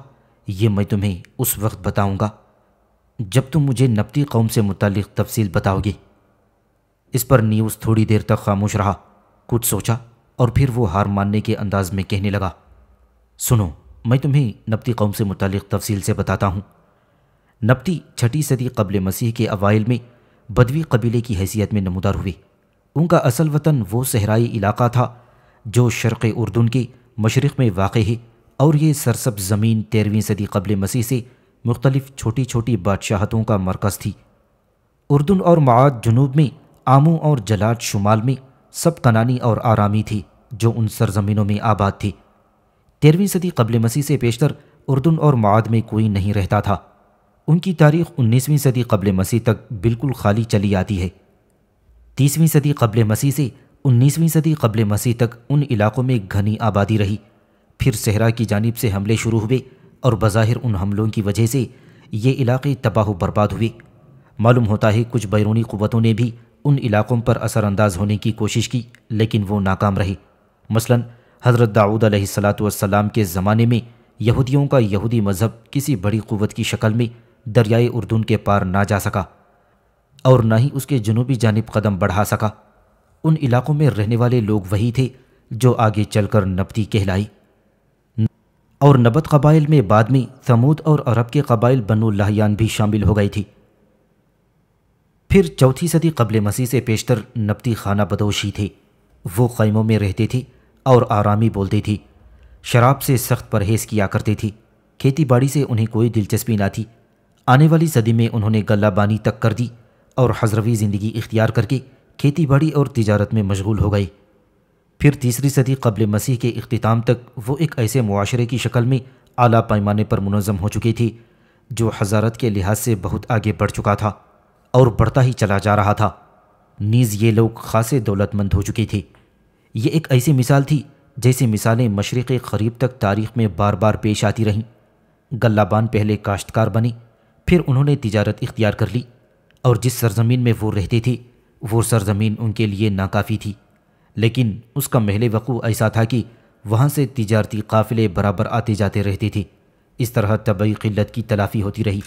यह मैं तुम्हें उस वक्त बताऊंगा जब तुम मुझे नबती कौम से मुतल तफसील बताओगे इस पर न्यूज़ थोड़ी देर तक खामोश रहा कुछ सोचा और फिर वो हार मानने के अंदाज में कहने लगा सुनो मैं तुम्हें नबती कौम से मुतल तफसील से बताता हूँ नबती छठी सदी कबल मसीह के अवाइल में बदवी कबीले की हैसियत में नमदार हुए उनका असल वतन वो सहराई इलाका था जो शर्क़ उर्दन के मशरक़ में वाक़ है और ये सरसब ज़मीन तेरहवीं सदी कबल मसीह से मुख्तलिफ़ छोटी छोटी बादशाहतों का मरकज़ थी उर्दन और माद जनूब में आमों और जलाट शुमाल में सब कनानी और आरामी थी जो उन सरजमीनों में आबाद थी तेरहवीं सदी कबल मसीह से पेशतर उर्दन और माद में कोई नहीं रहता था उनकी तारीख उन्नीसवीं सदी कबल मसीह तक बिल्कुल खाली चली आती है तीसवीं सदी कबल मसीह से उन्नीसवीं सदी कबल मसीह तक उन इलाकों में घनी आबादी रही फिर सहरा की जानब से हमले शुरू हुए और बाहिर उन हमलों की वजह से ये इलाके तबाह बर्बाद हुए मालूम होता है कुछ बैरूनी क़वतों ने भी उन इलाकों पर असरानंदाज होने की कोशिश की लेकिन वो नाकाम रहे मसलन हज़रत दाऊद सलाम के ज़माने में यहूदियों का यहूदी मज़हब किसी बड़ी क़वत की शक्ल में दरियाए उर्दून के पार ना जा सका और ना ही उसके जनूबी जानब कदम बढ़ा सका उन इलाक़ों में रहने वाले लोग वही थे जो आगे चलकर नबती कहलाई और नबत कबाइल में बाद में समूद और अरब के कबाइल बनो लाहयान भी शामिल हो गई थी फिर चौथी सदी कबल मसीह से पेशतर नबती खाना बदोशी थे वो ख़ैमों में रहते थे और आरामी बोलती थी शराब से सख्त परहेज किया करती थी खेती बाड़ी से उन्हें कोई दिलचस्पी ना थी आने वाली सदी में उन्होंने गल्लाबानी तक कर दी और हजरवी ज़िंदगी इख्तियार करके खेती बाड़ी और तजारत में मशगूल हो गई फिर तीसरी सदी कबल मसीह के अख्ताम तक वो एक ऐसे मुआरे की शक्ल में आला पैमाने पर मुनज़म हो चुकी थी जो हजारत के लिहाज से बहुत आगे बढ़ चुका था और बढ़ता ही चला जा रहा था नीज़ ये लोग खासे दौलतमंद हो चुकी थी ये एक ऐसी मिसाल थी जैसी मिसालें मशरक़ करीब तक तारीख में बार बार पेश आती रहीं गल्लाबान पहले काश्तकार बने फिर उन्होंने तिजारत इख्तियार कर ली और जिस सरजमीन में वो रहते थे वो सरजमीन उनके लिए नाकाफ़ी थी लेकिन उसका महले वक़ू ऐसा था कि वहाँ से तजारती काफ़िले बराबर आते जाते रहते थे इस तरह तबई किल्लत की तलाफी होती रही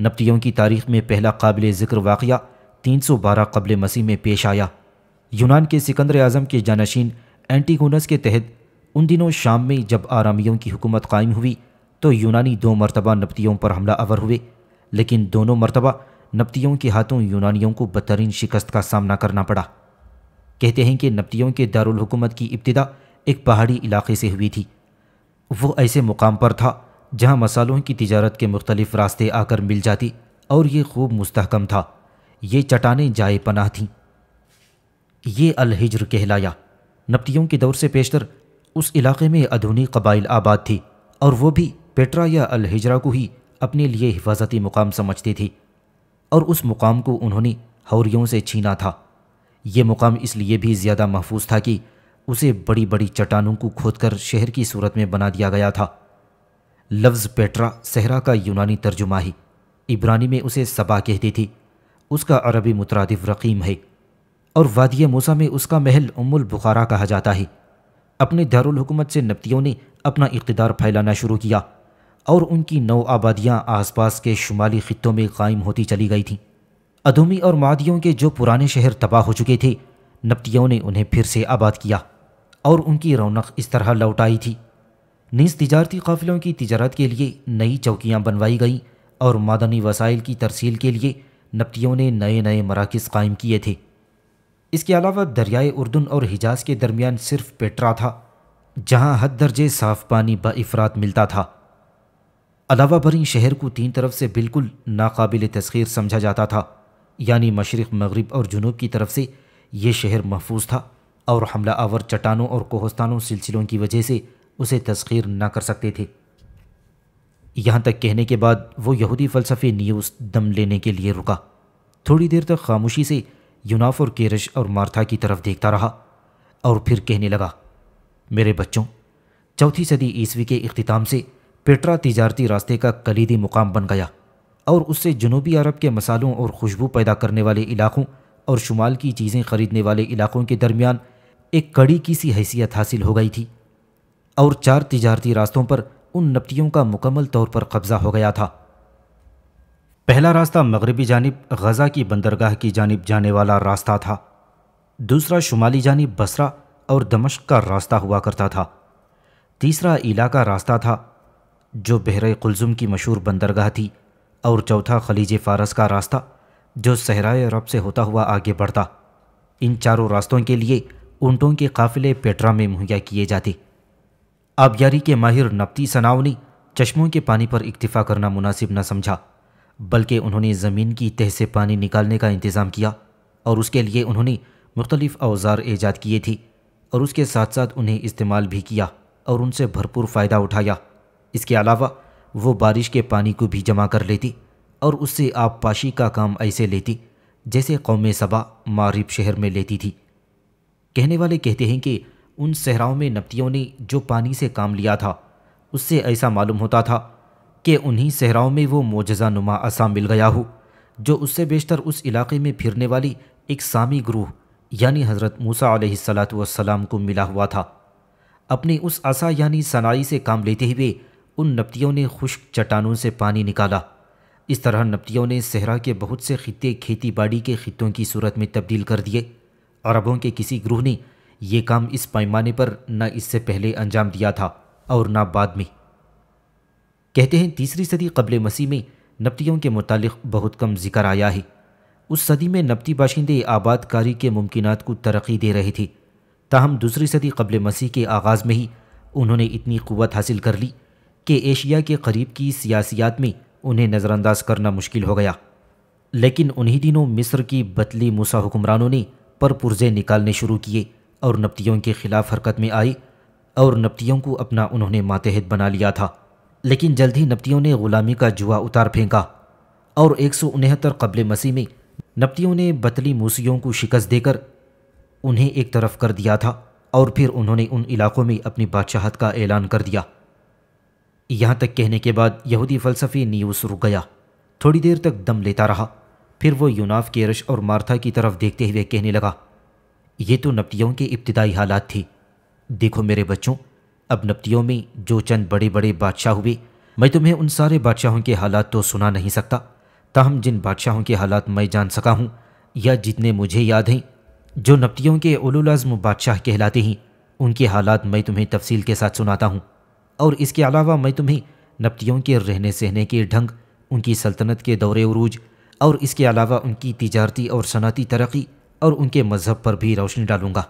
नबतियों की तारीख में पहला काबिल ज़िक्र वाक़ तीन सौ बारह कबल मसीह में पेश आया यूनान के सिकंदर आज़म के जानशीन एंटीगोनस के तहत उन दिनों शाम में जब आरामियों की हुकूमत कायम हुई तो यूनानी दो मरतबा नपतियों पर हमला अवर हुए लेकिन दोनों मरतबा नपतियों के हाथों यूनानियों को बदतरीन शिकस्त का सामना करना पड़ा कहते हैं कि नपतियों के दारकूमत की इब्तदा एक पहाड़ी इलाके से हुई थी वो ऐसे मुकाम पर था जहाँ मसालों की तजारत के मुख्तलिफ रास्ते आकर मिल जाती और ये खूब मुस्तकम था ये चटानें जाए पनाह थीं ये अलहिजर कहलाया नपतियों के दौर से पेशतर उस इलाके में अधूनी कबाइल आबाद थी और वो भी पेट्रा या अलहिजरा को ही अपने लिए हिफाजती मुकाम समझती थी और उस मुकाम को उन्होंने हौरियों से छीना था ये मुकाम इसलिए भी ज़्यादा महफूज था कि उसे बड़ी बड़ी चट्टानों को खोदकर शहर की सूरत में बना दिया गया था लफ्ज़ पेट्रा सहरा का यूनानी तर्जुमा ही इब्रानी में उसे सबा कहती थी उसका अरबी मुतरदिफ़ रकीम है और वादिया मूसा में उसका महल उमुल बुखारा कहा जाता है अपने दारकूमत से नबतियों ने अपना इकतदार फैलाना शुरू किया और उनकी नौ आबादियाँ आसपास के शुमाली ख़ितों में कायम होती चली गई थीं अधूमी और मादियों के जो पुराने शहर तबाह हो चुके थे नबतियों ने उन्हें फिर से आबाद किया और उनकी रौनक इस तरह लौट आई थी नीज तजारती काफिलों की तजारत के लिए नई चौकियाँ बनवाई गईं और मादनी वसाइल की तरसील के लिए नबतियों ने नए नए मराकज़ कायम किए थे इसके अलावा दरियाए उर्दन और हिजाज के दरमियान सिर्फ पेट्रा था जहाँ हद दर्जे साफ पानी बफरात मिलता था अलावा इन शहर को तीन तरफ से बिल्कुल नाकबिल तस्खीर समझा जाता था यानी मशरक़ मगरब और जुनूब की तरफ से ये शहर महफूज था और हमला आवर चट्टानों और कोहस्तानों सिलसिलों की वजह से उसे तस्खीर ना कर सकते थे यहाँ तक कहने के बाद वो यहूदी फ़लसफ़े न्यूज़ दम लेने के लिए रुका थोड़ी देर तक खामोशी से यूनाफ और केरश और मार्था की तरफ देखता रहा और फिर कहने लगा मेरे बच्चों चौथी सदी ईस्वी के अख्ताम से पेट्रा तजारती रास्ते का कलीदी मुकाम बन गया और उससे जनूबी अरब के मसालों और खुशबू पैदा करने वाले इलाकों और शुमाल की चीज़ें खरीदने वाले इलाकों के दरमियान एक कड़ी की सी हैसियत हासिल हो गई थी और चार तजारती रास्तों पर उन नपतियों का मुकम्मल तौर पर कब्ज़ा हो गया था पहला रास्ता मगरबी जानब गज़ा की बंदरगाह की जानब जाने वाला रास्ता था दूसरा शुमाली जानब बसरा और दमश का रास्ता हुआ करता था तीसरा इलाका रास्ता था जो बहर कुलज़ुम की मशहूर बंदरगाह थी और चौथा खलीज फ़ारस का रास्ता जो सहराए अरब से होता हुआ आगे बढ़ता इन चारों रास्तों के लिए ऊँटों के काफ़िले पेट्रा में मुहैया किए जाते आबयारी के माहिर नपती सनावनी चश्मों के पानी पर इक्तफ़ा करना मुनासिब न समझा बल्कि उन्होंने ज़मीन की तह से पानी निकालने का इंतज़ाम किया और उसके लिए उन्होंने मुख्तलिफ़ अवजार ईजाद किए थे और उसके साथ साथ उन्हें इस्तेमाल भी किया और उनसे भरपूर फ़ायदा उठाया इसके अलावा वो बारिश के पानी को भी जमा कर लेती और उससे आप पाशी का काम ऐसे लेती जैसे कौम सबा मारिब शहर में लेती थी कहने वाले कहते हैं कि उन सहराओं में नपतियों ने जो पानी से काम लिया था उससे ऐसा मालूम होता था कि उन्हीं सहराओं में वो मोजा नुमा असा मिल गया हो जो उससे बेशतर उस इलाके में फिरने वाली एक सामी ग्रूह यानी हज़रत मूसा सलाम को मिला हुआ था अपनी उस असा यानी सनाई से काम लेते हुए उन नपतियों ने खुश्क चट्टानों से पानी निकाला इस तरह नपतियों ने सहरा के बहुत से खत्े खेती बाड़ी के खत्ों की सूरत में तब्दील कर दिए अरबों के किसी ग्रूह ने यह काम इस पैमाने पर न इससे पहले अंजाम दिया था और न बाद में कहते हैं तीसरी सदी कबल मसीह में नबतियों के मुतल बहुत कम जिक्र आया है उस सदी में नबती बाशिंदे आबादकारी के मुमकिन को तरक्की दे रहे थे ताहम दूसरी सदी कबल मसीह के आगाज़ में ही उन्होंने इतनी क़वत हासिल कर ली कि एशिया के करीब की सियासियात में उन्हें नज़रअंदाज करना मुश्किल हो गया लेकिन उन्हीं दिनों मिस्र की बतली मूसा हुक्मरानों ने पर निकालने शुरू किए और नबतियों के ख़िलाफ़ हरकत में आए और नबतियों को अपना उन्होंने मातहत बना लिया था लेकिन जल्द ही नपतियों ने ग़ुलामी का जुआ उतार फेंका और एक सौ उनहत्तर कबल मसीह में नपतियों ने बतली मूसियों को शिकस्त देकर उन्हें एक तरफ कर दिया था और फिर उन्होंने उन इलाक़ों में अपनी बादशाहत का ऐलान कर दिया यहाँ तक कहने के बाद यहूदी फ़लसफ़ी न्यूस रुक गया थोड़ी देर तक दम लेता रहा फिर वो यूनाफ केरश और मार्था की तरफ देखते हुए कहने लगा ये तो नपतियों के इब्तदाई हालात थी देखो मेरे बच्चों अब नब्तियों में जो चंद बड़े बड़े बादशाह हुए मैं तुम्हें उन सारे बादशाहों के हालात तो सुना नहीं सकता ताहम जिन बादशाहों के हालात मैं जान सका हूँ या जितने मुझे याद हैं जो नब्तियों के उलुलाज़म बादशाह कहलाते हैं उनके हालात मैं तुम्हें तफसील के साथ सुनाता हूँ और इसके अलावा मैं तुम्हें नब्तियों के रहने सहने के ढंग उनकी सल्तनत के दौरे उरूज और इसके अलावा उनकी तजारती और सनती तरक्की और उनके मज़हब पर भी रोशनी डालूंगा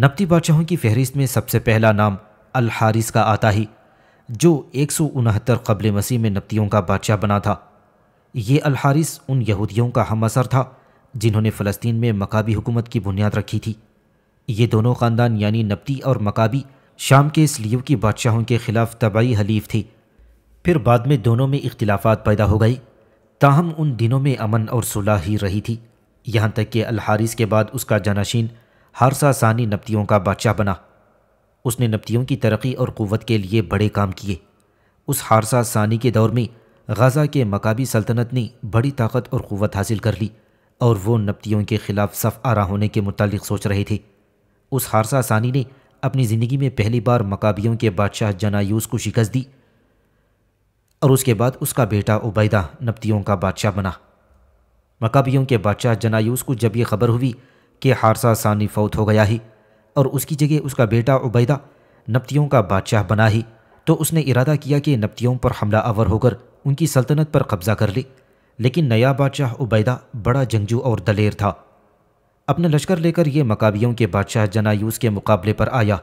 नकदी बादशाहों की फहरिस्त में सबसे पहला नाम अल हारिस का आता ही जो एक सौ उनहत्तर कबल मसीह में नकदियों का बादशाह बना था ये अल हारिस उन यहूदियों का हम असर था जिन्होंने फ़लस्तीन में मकाबी हुकूमत की बुनियाद रखी थी ये दोनों ख़ानदान यानी नबदी और मकाबी शाम के इसलियो की बादशाहों के ख़िलाफ़ तबाही हलीफ थे फिर बाद में दोनों में इख्तलाफात पैदा हो गई ताहम उन दिनों में अमन और सुलह ही रही थी यहाँ तक कि अल हारिस के बाद उसका जानाशीन हारसा सानी नबतियों का बादशाह बना उसने नबतियों की तरक्की और क़वत के लिए बड़े काम किए उस हारसा सानी के दौर में गज़ा के मकाबी सल्तनत ने बड़ी ताकत और क़वत हासिल कर ली और वो नबतियों के ख़िलाफ़ सफ़ आरा होने के मुतल सोच रहे थे उस हारसा सानी ने अपनी ज़िंदगी में पहली बार मकाबियों के बादशाह जनायूस को शिकस्त दी और उसके बाद उसका बेटा उबैदा नबतियों का बादशाह बना मकाबियों के बादशाह जनायूस को जब यह खबर हुई कि हारसा सानी फौत हो गया ही और उसकी जगह उसका बेटा उबैदा नपतियों का बादशाह बना ही तो उसने इरादा किया कि नपतियों पर हमला आवर होकर उनकी सल्तनत पर कब्ज़ा कर ली लेकिन नया बादशाह उबैदा बड़ा जंगजू और दलेर था अपना लश्कर लेकर यह मकाबियों के बादशाह जनायूस के मुकाबले पर आया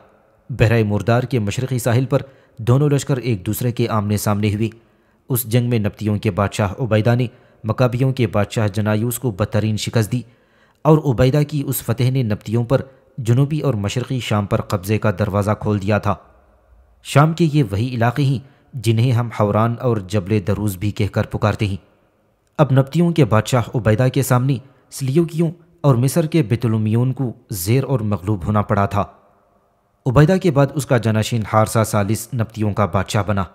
बहरा मुर्दार के मशरक़ी साहिल पर दोनों लश्कर एक दूसरे के आमने सामने हुई उस जंग में नपतियों के बादशाह उबैदा ने मकाबियों के बादशाह जनायूस को बदतरीन शिकस्त दी और उबैदा की उस फतेह ने नबतियों पर जनूबी और मशरक़ी शाम पर कब्ज़े का दरवाज़ा खोल दिया था शाम के ये वही इलाके ही जिन्हें हम हौरान और जबल दरूज भी कहकर पुकारते हैं अब नबतियों के बादशाह उबैदा के सामने सलियोगियों और मिस्र के बेतलमियों को जेर और मगलूब होना पड़ा था उबैदा के बाद उसका जनाशीन हारसा सालिस नबतियों का बादशाह बना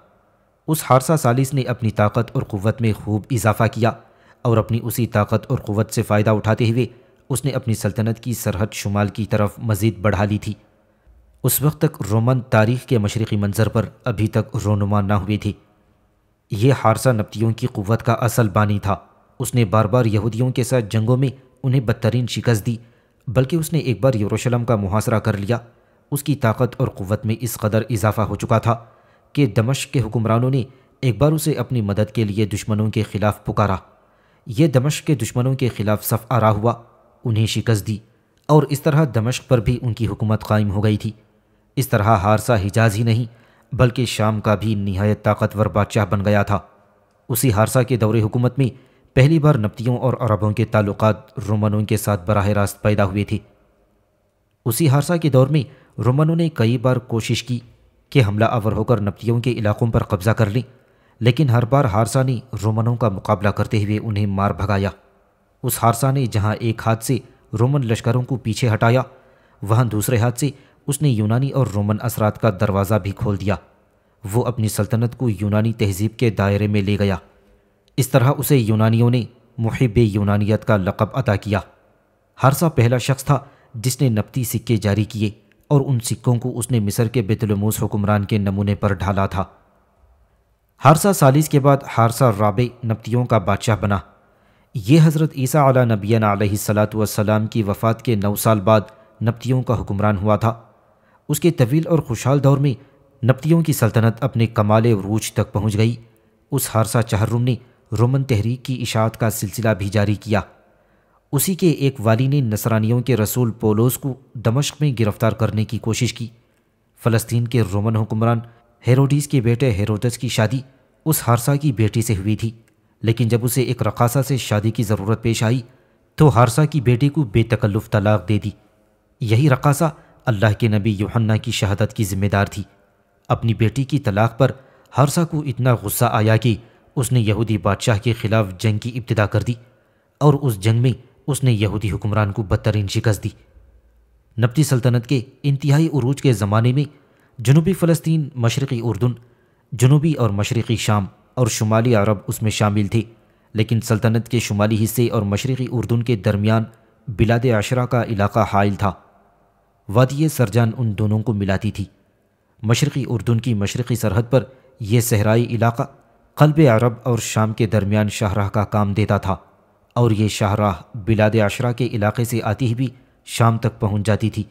उस हारसा सालिस ने अपनी ताकत और क़वत में खूब इजाफा किया और अपनी उसी ताकत और क़वत से फ़ायदा उठाते हुए उसने अपनी सल्तनत की सरहद शुमाल की तरफ मज़ीद बढ़ा ली थी उस वक्त तक रोमन तारीख़ के मशरक़ी मंज़र पर अभी तक रोनुमा ना हुई थी यह हारसा नपतियों की क़वत का असल बानी था उसने बार बार यहूदियों के साथ जंगों में उन्हें बदतरीन शिकस्त दी बल्कि उसने एक बार यरूशलेम का मुहासरा कर लिया उसकी ताकत और क़वत में इस कदर इजाफा हो चुका था कि दमश के हुक्मरानों ने एक बार उसे अपनी मदद के लिए दुश्मनों के ख़िलाफ़ पुकारा यह दमश के दुश्मनों के ख़िलाफ़ सफ़ आरा हुआ उन्हें शिकस्त दी और इस तरह दमश्क पर भी उनकी हुकूमत कायम हो गई थी इस तरह हारसा हिजाज ही नहीं बल्कि शाम का भी नहायत ताकतवर बादशाह बन गया था उसी हारसा के दौरे हुकूमत में पहली बार नपतियों और अरबों के ताल्लुक रोमनों के साथ बरह रास्त पैदा हुए थे उसी हारसा के दौर में रोमनों ने कई बार कोशिश की कि हमला आवर होकर नपतियों के इलाकों पर कब्जा कर लें लेकिन हर बार हारसा ने रोमनों का मुकाबला करते हुए उन्हें मार भगाया उस हारसा ने जहाँ एक हाथ से रोमन लश्करों को पीछे हटाया वहाँ दूसरे हाथ से उसने यूनानी और रोमन असरात का दरवाज़ा भी खोल दिया वो अपनी सल्तनत को यूनानी तहजीब के दायरे में ले गया इस तरह उसे यूनानियों ने मुहब यूनानियत का लक़ब अदा किया हारसा पहला शख्स था जिसने नपती सिक्के जारी किए और उन सिक्कों को उसने मिस्र के बेतलमूस हुक्मरान के नमूने पर ढाला था हारसा सालिस के बाद हारसा राबे नपतियों का बादशाह बना ये हज़रत ईसा अला नबीना सलाम की वफ़ात के नौ साल बाद नबतियों का हुक्मरान हुआ था उसके तवील और खुशहाल दौर में नबतियों की सल्तनत अपने कमाल रूज तक पहुँच गई उस हारसा चहर्रुम ने रोमन तहरीक की इशात का सिलसिला भी जारी किया उसी के एक वाली ने नसरानियों के रसूल पोलोस को दमश्क में गिरफ्तार करने की कोशिश की फ़लस्तीन के रोमन हुक्मरान हेरोडीस के बेटे हेरोडस की शादी उस हारसा की बेटी से हुई थी लेकिन जब उसे एक रकासा से शादी की ज़रूरत पेश आई तो हारसा की बेटी को बेतकल्लुफ़ तलाक दे दी यही रकासा अल्लाह के नबी यूहन्ना की शहादत की ज़िम्मेदार थी अपनी बेटी की तलाक पर हारसा को इतना गुस्सा आया कि उसने यहूदी बादशाह के ख़िलाफ़ जंग की इब्तदा कर दी और उस जंग में उसने यहूदी हुक्मरान को बदतरीन शिकस्त दी नबती सल्तनत के इंतहाई अरूज के ज़माने में जनूबी फ़लस्तीन मशरक़ी उर्दन जनूबी और मशरक़ी शाम और शुमाली अरब उसमें शामिल थी लेकिन सल्तनत के शुमाली हिस्से और मशरक़ी उर्दन के दरमियान बिलाद अशरा का इलाका हायल था वादिय सरजान उन दोनों को मिलाती थी मशरक़ी उर्दन की मशरक़ी सरहद पर यह सहराई इलाका कल्ब अरब और शाम के दरमियान शाहराह का काम देता था और ये शाहराह बिलाद अशरा के इलाके से आती ही भी शाम तक पहुंच जाती थी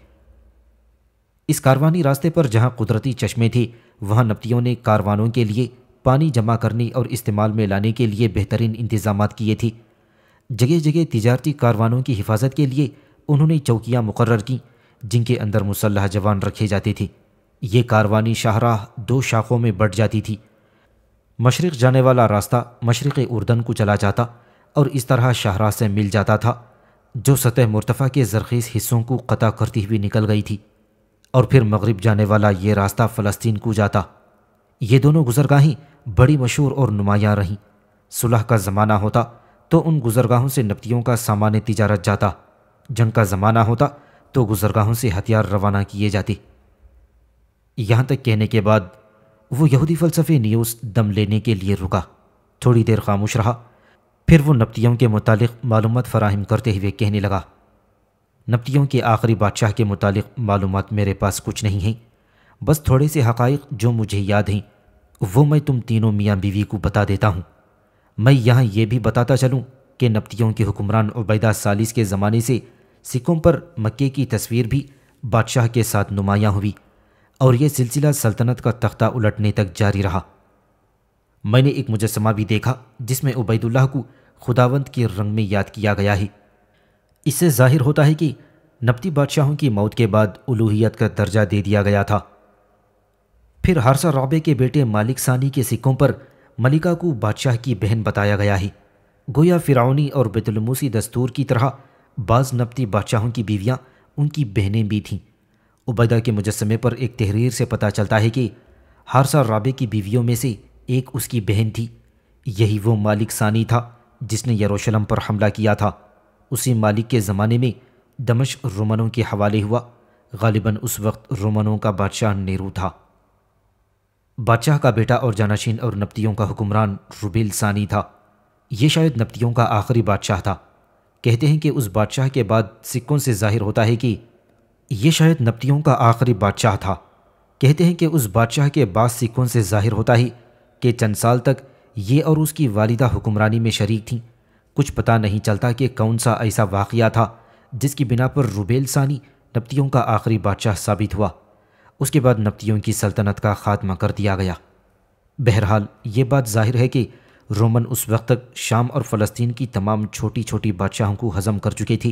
इस कारवानी रास्ते पर जहां कुदरती चश्मे थे वहां नब्तियों ने कारवानों के लिए पानी जमा करने और इस्तेमाल में लाने के लिए बेहतरीन इंतजाम किए थे जगह जगह तजारती कारवानों की हिफाजत के लिए उन्होंने चौकियाँ मुकर की जिनके अंदर मुसलह जवान रखे जाते थे ये कारवानी शाहराह दो शाखों में बढ़ जाती थी मशरक़ जाने वाला रास्ता मशरक़ उर्दन को चला जाता और इस तरह शाहराह से मिल जाता था जो सतह मुर्तफ़ा के जरखीज़ हिस्सों को क़ता करती हुई निकल गई थी और फिर मगरब जाने वाला ये रास्ता फ़लस्तीन को जाता ये दोनों गुजरगाहें बड़ी मशहूर और नुमायाँ रहीं सुलह का ज़माना होता तो उन गुजरगाहों से नपतियों का सामान्य तजारत जाता जंग का ज़माना होता तो गुजरगाहों से हथियार रवाना किए जाते यहाँ तक कहने के बाद वो यहूदी फ़लसफ़े न्यूज़ दम लेने के लिए रुका थोड़ी देर खामोश रहा फिर वो नपतियों के मुतालिक मालूम फ़राहम करते हुए कहने लगा नपतियों के आखिरी बादशाह के मुतालिक मालूम मेरे पास कुछ नहीं हैं बस थोड़े से हक़ जो मुझे याद हैं वो मैं तुम तीनों मियाँ बीवी को बता देता हूँ मैं यहाँ ये भी बताता चलूँ कि नपतियों के हुक्मरान उबैदा सालिस के ज़माने से सिखों पर मक्के की तस्वीर भी बादशाह के साथ नुमायाँ हुई और यह सिलसिला सल्तनत का तख्ता उलटने तक जारी रहा मैंने एक मुजस्मा भी देखा जिसमें उबैदुल्लाह को खुदावंत के रंग में याद किया गया है इससे जाहिर होता है कि नबती बादशाहों की मौत के बाद उलूहियत का दर्जा दे दिया गया था फिर हर्षा रॉबे के बेटे मालिक सानी के सिक्कों पर मलिका को बादशाह की बहन बताया गया है गोया फिरौनी और बेतुलमूसी दस्तूर की तरह बाज़ नबती बादशाहों की बीवियाँ उनकी बहनें भी थीं उबैदा के मुजस्मे पर एक तहरीर से पता चलता है कि हारसा राबे की बीवियों में से एक उसकी बहन थी यही वो मालिक सानी था जिसने यरूशलम पर हमला किया था उसी मालिक के ज़माने में दमश रोमनों के हवाले हुआ गालिबा उस वक्त रोमनों का बादशाह नेहरू था बादशाह का बेटा और जानाशीन और नपतियों का हुक्मरान रुबेल सानी था ये शायद नपतियों का आखिरी बादशाह था कहते हैं कि उस बादशाह के बाद सिक्कों से जाहिर होता है कि ये शायद नपतियों का आखिरी बादशाह था कहते हैं कि उस बादशाह के बाद सिक्कों से जाहिर होता ही कि चंद साल तक ये और उसकी वालिदा हुक्मरानी में शरीक थीं कुछ पता नहीं चलता कि कौन सा ऐसा वाक़ था जिसकी बिना पर रुबेल सानी नपतियों का आखिरी बादशाह साबित हुआ उसके बाद नब्तियों की सल्तनत का खात्मा कर दिया गया बहरहाल ये बात जाहिर है कि रोमन उस वक्त तक शाम और फ़लस्तीन की तमाम छोटी छोटी बादशाहों को हज़म कर चुकी थी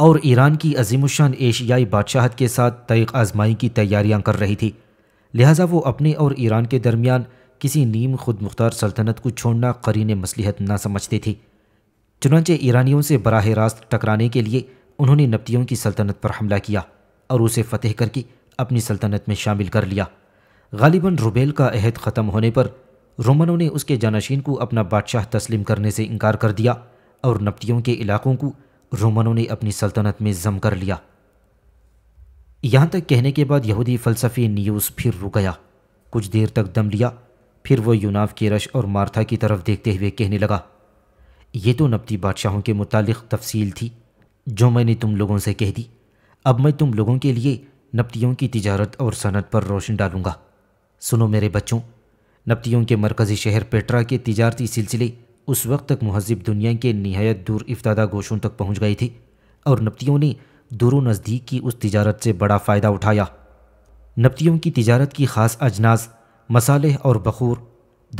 और ईरान की अजीमशान एशियाई बादशाहत के साथ तयक आजमाई की तैयारियां कर रही थी लिहाजा वो अपने और ईरान के दरमियान किसी नीम खुद मुख्तार सल्तनत को छोड़ना करीन मसलहत ना समझती थी चुनाचे ईरानियों से बराह रास्त टकराने के लिए उन्होंने नब्तियों की सल्तनत पर हमला किया और उसे फ़तेह करके अपनी सल्तनत में शामिल कर लिया गालिबा रुबेल का अहद ख़त्म होने पर रोमनों ने उसके जानशीन को अपना बादशाह तस्लीम करने से इनकार कर दिया और नपतियों के इलाकों को रोमनों ने अपनी सल्तनत में जम कर लिया यहाँ तक कहने के बाद यहूदी फ़लसफ़ी न्यूज़ फिर रुक गया कुछ देर तक दम लिया फिर वह यूनाव के रश और मार्था की तरफ देखते हुए कहने लगा ये तो नपती बादशाहों के मुतालिक तफसील थी जो मैंने तुम लोगों से कह दी अब मैं तुम लोगों के लिए नपतियों की तिजारत और सनत पर रोशन डालूंगा सुनो मेरे बच्चों नपतियों के मरकज़ी शहर पेट्रा के तिजारती सिलसिले उस वक्त तक महजब दुनिया के नहायत दूर इफ्तादा गोशों तक पहुँच गई थी और नपतियों ने दूर नज़दीक की उस तिजारत से बड़ा फ़ायदा उठाया नपतियों की तिजारत की ख़ास अजनास मसाले और बखूर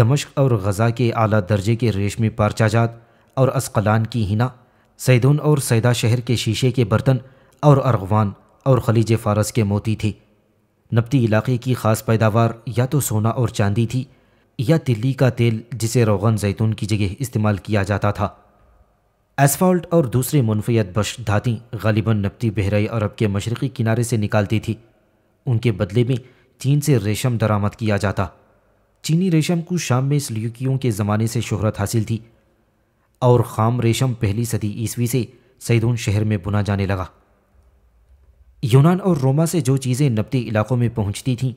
दमश्क और गज़ा के आला दर्जे के रेशमी पारचाजात और असकलान की हिना सैदुन और सैदा शहर के शीशे के बर्तन और अरगवान और खलीज फ़ारस के मोती थे नबती इलाके की ख़ास पैदावार या तो सोना और चांदी थी या तिल्ली का तेल जिसे रोगन जैतून की जगह इस्तेमाल किया जाता था एसफॉल्ट और दूसरे मुनफियत बश धातें गालिबा नबती बहराई अरब के मशरक़ी किनारे से निकालती थी उनके बदले में चीन से रेशम दरामद किया जाता चीनी रेशम को शाम में सल्यूकियों के ज़माने से शहरत हासिल थी और खाम रेशम पहली सदी ईस्वी से सैदून शहर में बुना जाने लगा यूनान और रोमा से जो चीज़ें नबती इलाक़ों में पहुँचती थीं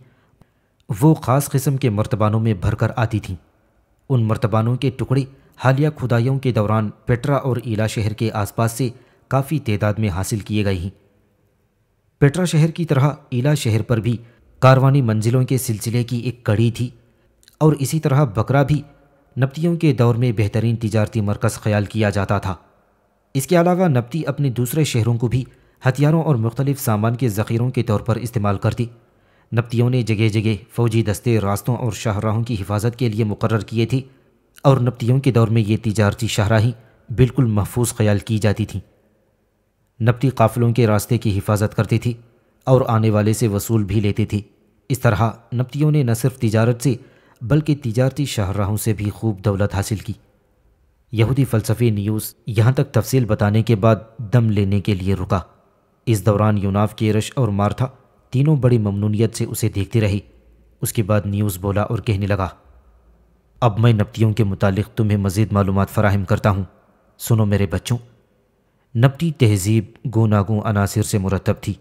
वो ख़ास किस्म के मर्तबानों में भरकर आती थीं उन मर्तबानों के टुकड़े हालिया खुदाइयों के दौरान पेट्रा और ईला शहर के आसपास से काफ़ी तदाद में हासिल किए गए हैं पेट्रा शहर की तरह ईला शहर पर भी कारवानी मंजिलों के सिलसिले की एक कड़ी थी और इसी तरह बकरा भी नबतियों के दौर में बेहतरीन तजारती मरकज़ ख्याल किया जाता था इसके अलावा नबती अपने दूसरे शहरों को भी हथियारों और मुख्तलिफ सामान के ज़ख़ीरों के तौर पर इस्तेमाल कर दी नपतियों ने जगह जगह फ़ौजी दस्ते रास्तों और शाहराहों की हिफाजत के लिए मुकर किए थे और नपतियों के दौर में ये तजारती शाहराहें बिल्कुल महफूज ख्याल की जाती थीं नपती काफ़िलों के रास्ते की हिफाजत करती थी और आने वाले से वसूल भी लेती थी इस तरह नपतियों ने न सिर्फ तजारत से बल्कि तजारती शाहराहों से भी खूब दौलत हासिल की यहूदी फ़लसफ़ी न्यूज़ यहाँ तक तफसील बताने के बाद दम लेने के लिए रुका इस दौरान यूनाव के रश और मार्था तीनों बड़ी ममनूनीत से उसे देखती रही उसके बाद न्यूज़ बोला और कहने लगा अब मैं नपतियों के मुतालिक तुम्हें मज़ीद मालूम फ़राहम करता हूँ सुनो मेरे बच्चों नपटी तहजीब गो नागो अनासर से मुरतब थी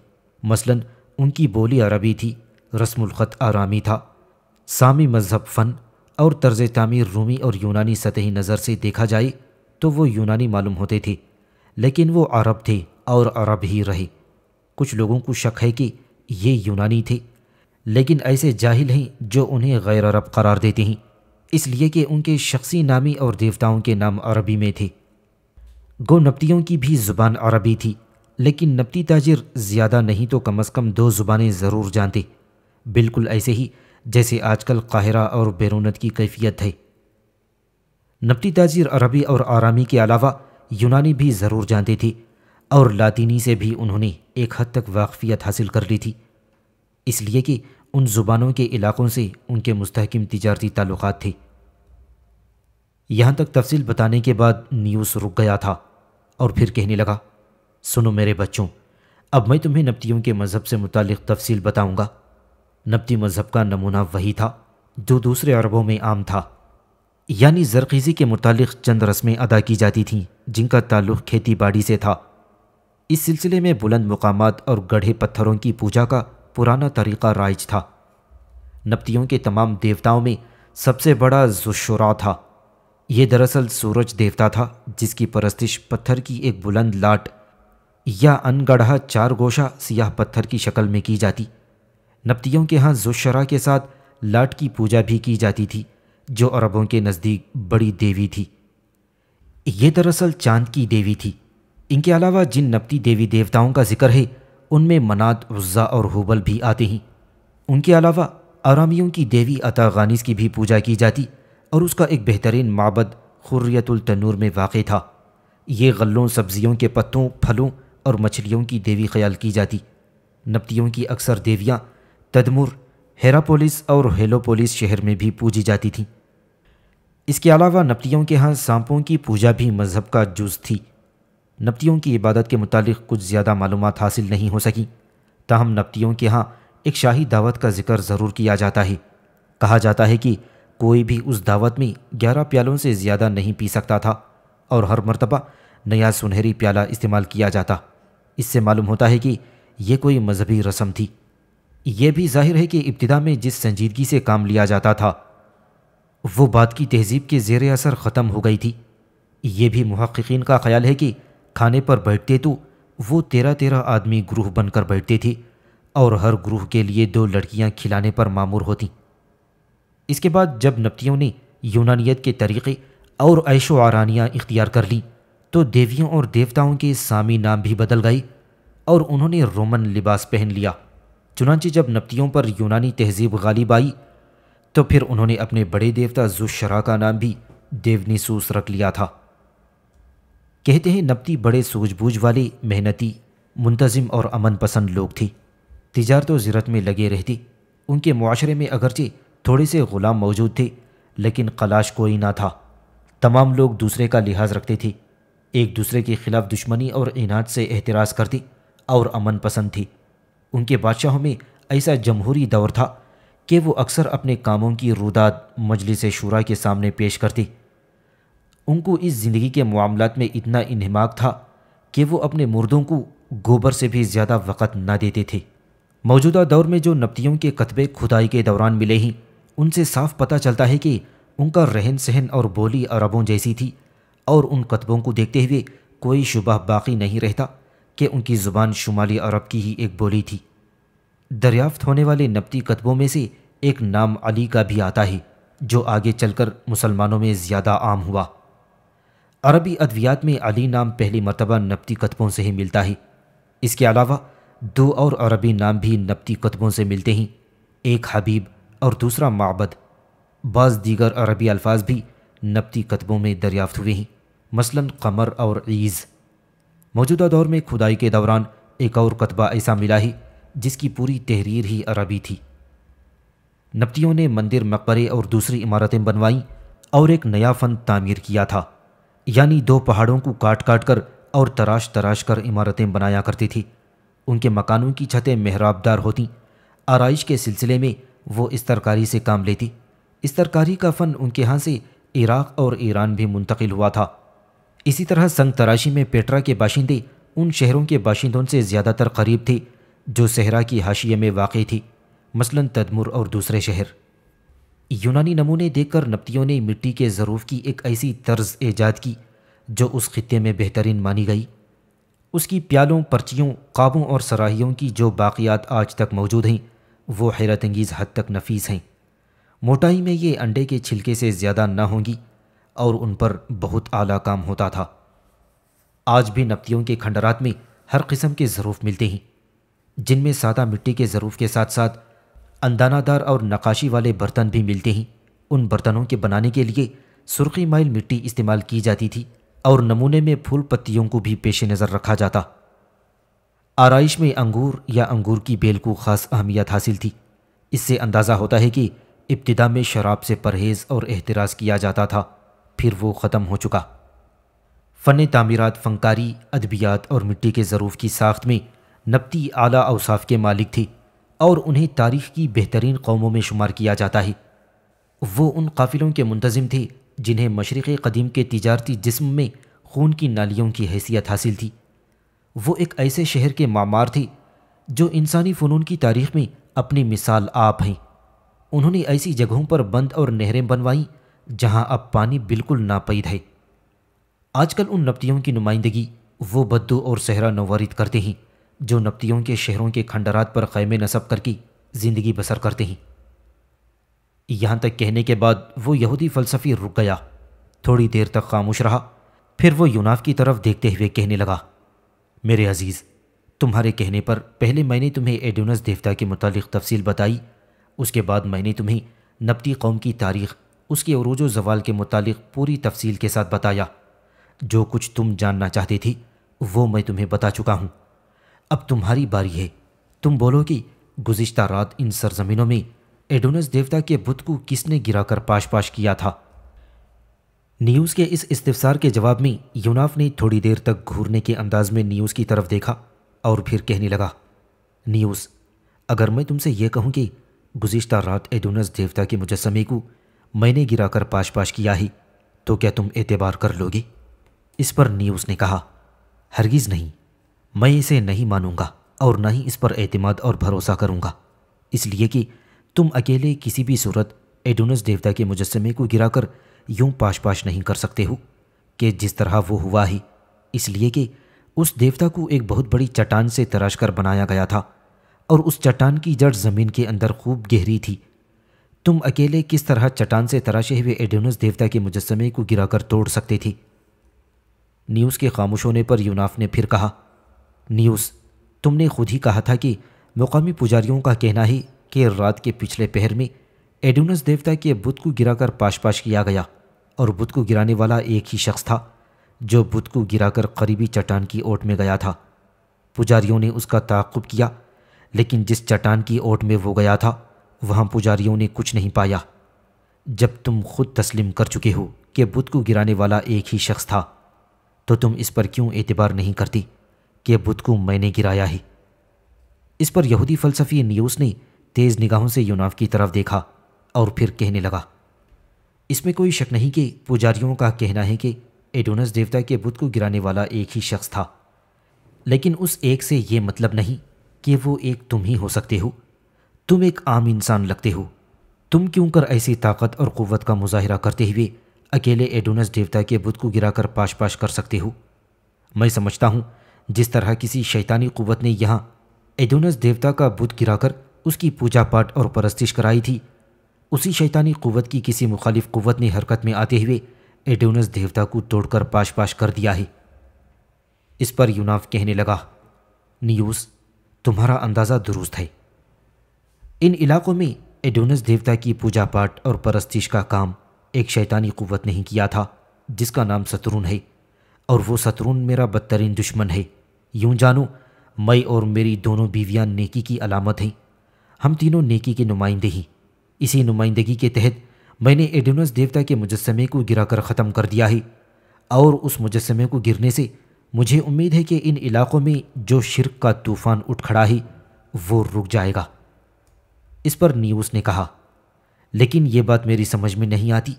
मसलन उनकी बोली अरबी थी रस्मखत आरामी था सामी मजहब फ़न और तर्ज तामीर रूमी और यूनानी सतही नज़र से देखा जाए तो वो यूनानी मालूम होते थे लेकिन वो अरब थे और अरब ही रहे कुछ लोगों को शक है कि ये यूनानी थे लेकिन ऐसे जाहिल हैं जो उन्हें गैर अरब करार देते हैं इसलिए कि उनके शख्सी नामी और देवताओं के नाम अरबी में थे गो नब्तियों की भी ज़ुबान अरबी थी लेकिन नब्ती ताजिर ज़्यादा नहीं तो कम अज़ कम दो ज़ुबानें ज़रूर जानते बिल्कुल ऐसे ही जैसे आजकल काहिरा और बैरूनत की कैफियत है नब्ती ताजिर अरबी और आरामी के अलावा यूनानी भी ज़रूर जानते थे और लातीनी से भी उन्होंने एक हद तक वाकफियत हासिल कर ली थी इसलिए कि उन ज़ुबानों के इलाकों से उनके मुस्तकम तजारती ताल्लुक थे यहाँ तक तफसील बताने के बाद न्यूज़ रुक गया था और फिर कहने लगा सुनो मेरे बच्चों अब मैं तुम्हें नबतियों के मज़हब से मुतल तफसील बताऊँगा नबती मज़हब का नमूना वही था जो दूसरे अरबों में आम था यानी जरखीज़ी के मुतालिक चंद रस्में अदा की जाती थीं जिनका ताल्लुक़ खेती बाड़ी से था इस सिलसिले में बुलंद मकाम और गढ़े पत्थरों की पूजा का पुराना तरीका राइज था नपतियों के तमाम देवताओं में सबसे बड़ा जुशुरा था यह दरअसल सूरज देवता था जिसकी परस्तिश पत्थर की एक बुलंद लाट या अनगढ़ा चार गोशा सियाह पत्थर की शक्ल में की जाती नपतियों के यहाँ जुशरा के साथ लाट की पूजा भी की जाती थी जो अरबों के नज़दीक बड़ी देवी थी ये दरअसल चांद की देवी थी इनके अलावा जिन नपती देवी देवताओं का जिक्र है उनमें मनात उज़्ज़ा और हुबल भी आते हैं उनके अलावा आरामियों की देवी अतागानिस की भी पूजा की जाती और उसका एक बेहतरीन माबद तनूर में वाक़ था ये गल्लों सब्जियों के पत्तों फलों और मछलियों की देवी ख्याल की जाती नपतियों की अक्सर देवियाँ तदमुर हेरापोलिस और हेलोपोलिस शहर में भी पूजी जाती थीं इसके अलावा नपतियों के यहाँ सांपों की पूजा भी मज़हब का जुज थी नबतियों की इबादत के मुतालिक कुछ ज़्यादा मालूम हासिल नहीं हो सकी ताहम नबतियों के यहाँ एक शाही दावत का जिक्र ज़रूर किया जाता है कहा जाता है कि कोई भी उस दावत में ग्यारह प्यालों से ज़्यादा नहीं पी सकता था और हर मरतबा नया सुनहरी प्याला इस्तेमाल किया जाता इससे मालूम होता है कि यह कोई मजहबी रस्म थी यह भी जाहिर है कि इब्तदा में जिस संजीदगी से काम लिया जाता था वो बात की तहजीब के जेर असर ख़त्म हो गई थी ये भी महक्कीन का ख्याल है कि खाने पर बैठते तो वो तेरह तेरह आदमी ग्रुह बनकर बैठते थे और हर ग्रुह के लिए दो लड़कियां खिलाने पर मामूर होती इसके बाद जब नपतियों ने यूनानियत के तरीक़े और ऐशो आरानियाँ इख्तियार कर लीं तो देवियों और देवताओं के सामी नाम भी बदल गए और उन्होंने रोमन लिबास पहन लिया चुनाचे जब नपतियों पर यूनानी तहजीब गालिब आई तो फिर उन्होंने अपने बड़े देवता जुशरा का नाम भी देवनीसूस रख लिया था कहते हैं नपती बड़े सूझबूझ वाले मेहनती मुंतजिम और अमन पसंद लोग थे तिजारत तो ज़रत में लगे रहती उनके माशरे में अगरचे थोड़े से ग़ुलाम मौजूद थे लेकिन कलाश कोई ना था तमाम लोग दूसरे का लिहाज रखते थे एक दूसरे के खिलाफ दुश्मनी और इनाज से एहतराज़ करती और अमन पसंद थी उनके बादशाहों में ऐसा जमहूरी दौर था कि वो अक्सर अपने कामों की रुदाद मजलिस शुरा के सामने पेश करती उनको इस ज़िंदगी के मामलों में इतना इनहमाक था कि वो अपने मुर्दों को गोबर से भी ज़्यादा वक़्त ना देते थे मौजूदा दौर में जो नबतियों के कतबे खुदाई के दौरान मिले ही उनसे साफ पता चलता है कि उनका रहन सहन और बोली अरबों जैसी थी और उन कतबों को देखते हुए कोई शुबह बाकी नहीं रहता कि उनकी ज़ुबान शुमाली अरब की ही एक बोली थी दरियाफ्त होने वाले नबती कतबों में से एक नाम अली का भी आता है जो आगे चलकर मुसलमानों में ज़्यादा आम हुआ अरबी अद्वियात में अली नाम पहली मरतबा नबती कतबों से ही मिलता है इसके अलावा दो और अरबी नाम भी नबती कतबों से मिलते हैं एक हबीब और दूसरा माबद बाज़ दीगर अरबी अल्फाज भी नबती कतबों में दरियाफ्त हुए हैं मसलन कमर और ईज़ मौजूदा दौर में खुदाई के दौरान एक और कतबा ऐसा मिला ही जिसकी पूरी तहरीर ही अरबी थी नबतियों ने मंदिर मकबरे और दूसरी इमारतें बनवाईं और एक नया फ़न तामीर किया था यानी दो पहाड़ों को काट काट कर और तराश तराश कर इमारतें बनाया करती थी उनके मकानों की छतें मेहराबदार होती आरइश के सिलसिले में वो इस तरकारी से काम लेती इस तरकारी का फ़न उनके यहाँ से इराक़ और ईरान भी मुंतकिल हुआ था इसी तरह संग तराशी में पेट्रा के बाशिंदे उन शहरों के बाशिंदों से ज़्यादातर करीब थे जो सहरा की हाशिए में वाक़ थी मसलन तदमुर और दूसरे शहर यूनानी नमूने देखकर नपतियों ने मिट्टी के ज़रूफ की एक ऐसी तर्ज ईजाद की जो उस खत्े में बेहतरीन मानी गई उसकी प्यालों पर्चियों काबों और सराहियों की जो बाक़ियात आज तक मौजूद हैं वो हैरत अंगीज़ हद तक नफीस हैं मोटाई में ये अंडे के छिलके से ज़्यादा ना होंगी और उन पर बहुत आला काम होता था आज भी नपतियों के खंडरात में हर किस्म के ज़रूफ मिलते हैं जिनमें सादा मिट्टी के ज़रूफ के साथ साथ अंदानादार और नकाशी वाले बर्तन भी मिलते हैं उन बर्तनों के बनाने के लिए सुर्खी माइल मिट्टी इस्तेमाल की जाती थी और नमूने में फूल पत्तियों को भी पेश नज़र रखा जाता आरइश में अंगूर या अंगूर की बेल को ख़ास अहमियत हासिल थी इससे अंदाज़ा होता है कि इब्तदा में शराब से परहेज़ और एहतराज़ किया जाता था फिर वो ख़त्म हो चुका फ़न तमीरत फ़नकारी अदबियात और मिट्टी के ज़रूफ़ की साख्त में नबती आला अवसाफ के मालिक थी और उन्हें तारीख की बेहतरीन कौमों में शुमार किया जाता है वो उन काफिलों के मुंतजिम थे जिन्हें मशरक़ कदीम के तजारती जिसम में खून की नालियों की हैसियत हासिल थी वो एक ऐसे शहर के मामार थे जो इंसानी फ़नून की तारीख में अपनी मिसाल आप हैं उन्होंने ऐसी जगहों पर बंद और नहरें बनवाईं जहां अब पानी बिल्कुल नापैद है आजकल उन नपतियों की नुमाइंदगी वो बद्दू और सहरा नवारिद करते हैं जो नपतियों के शहरों के खंडरात पर खैमे नसब करके ज़िंदगी बसर करते हैं यहाँ तक कहने के बाद वो यहूदी फ़लसफ़ी रुक गया थोड़ी देर तक खामोश रहा फिर वो यूनाफ की तरफ देखते हुए कहने लगा मेरे अजीज़ तुम्हारे कहने पर पहले मैंने तुम्हें एडोनस देवता के मुतालिक तफसील बताई उसके बाद मैंने तुम्हें नबती कौम की तारीख़ उसके अरूज जवाल के मुतालिक पूरी तफसील के साथ बताया जो कुछ तुम जानना चाहती थी वो मैं तुम्हें बता चुका हूँ अब तुम्हारी बारी है तुम बोलो कि गुज्त रात इन सरजमीनों में एडोनस देवता के बुत को किसने गिराकर पाश पाश किया था न्यूज़ के इस इस्तफसार के जवाब में यूनाफ ने थोड़ी देर तक घूरने के अंदाज में न्यूज़ की तरफ देखा और फिर कहने लगा न्यूज़ अगर मैं तुमसे यह कहूँ कि गुज्त रात एडोनस देवता के मुजस्मे को मैंने गिराकर पाश पाश किया ही तो क्या तुम एतबार कर लोगे इस पर न्यूज़ ने कहा हरगिज़ नहीं मैं इसे नहीं मानूंगा और न ही इस पर एतमाद और भरोसा करूंगा इसलिए कि तुम अकेले किसी भी सूरत एडोनस देवता के मुजस्मे को गिराकर यूं पाश पाश नहीं कर सकते हो कि जिस तरह वो हुआ ही इसलिए कि उस देवता को एक बहुत बड़ी चट्टान से तराश कर बनाया गया था और उस चट्टान की जड़ ज़मीन के अंदर खूब गहरी थी तुम अकेले किस तरह चट्टान से तराशे हुए एडोनस देवता के मुजस्मे को गिराकर तोड़ सकते थे न्यूज़ के खामोश होने पर यूनाफ ने फिर कहा न्यूज़ तुमने खुद ही कहा था कि मुकामी पुजारियों का कहना ही कि रात के पिछले पहर में एडोनस देवता के बुद्ध को गिराकर पाशपाश किया गया और बुद्ध को गिराने वाला एक ही शख्स था जो बुद्ध को गिराकर करीबी चट्टान की ओट में गया था पुजारियों ने उसका ताकुब किया लेकिन जिस चट्टान की ओट में वो गया था वहाँ पुजारियों ने कुछ नहीं पाया जब तुम खुद तस्लीम कर चुके हो कि बुद्ध को गिराने वाला एक ही शख्स था तो तुम इस पर क्यों एतबार नहीं करती कि बुद्ध को मैंने गिराया ही इस पर यहूदी फलसफी नियूस ने तेज़ निगाहों से यूनाव की तरफ देखा और फिर कहने लगा इसमें कोई शक नहीं कि पुजारियों का कहना है कि एडोनस देवता के बुद्ध को गिराने वाला एक ही शख्स था लेकिन उस एक से ये मतलब नहीं कि वो एक तुम ही हो सकते हो तुम एक आम इंसान लगते हो तुम क्यों कर ऐसी ताकत और क़वत का मुजाहरा करते हुए अकेले एडोनस देवता के बुद्ध को गिराकर पाश पाश कर सकते हो मैं समझता हूँ जिस तरह किसी शैतानी कुवत ने यहाँ एडोनस देवता का बुध गिराकर उसकी पूजा पाठ और परस्तिश कराई थी उसी शैतानी कुवत की किसी मुखालिफ क़वत ने हरकत में आते हुए एडोनस देवता को तोड़कर पाश पाश कर दिया है इस पर यूनाफ कहने लगा नियूस तुम्हारा अंदाज़ा दुरुस्त है इन इलाकों में एडोनस देवता की पूजा पाठ और परस्तिश का काम एक शैतानी क़वत ही किया था जिसका नाम सतरून है और वो सतरून मेरा बदतरीन दुश्मन है यूं जानो मैं और मेरी दोनों बीवियां नेकी की अलामत हैं हम तीनों नेकी के नुमाइंदे ही इसी नुमाइंदगी के तहत मैंने एडोनस देवता के मुजस्मे को गिराकर ख़त्म कर दिया है और उस मुजस्मे को गिरने से मुझे उम्मीद है कि इन इलाक़ों में जो शिरक का तूफ़ान उठ खड़ा है वो रुक जाएगा इस पर नीवस ने कहा लेकिन ये बात मेरी समझ में नहीं आती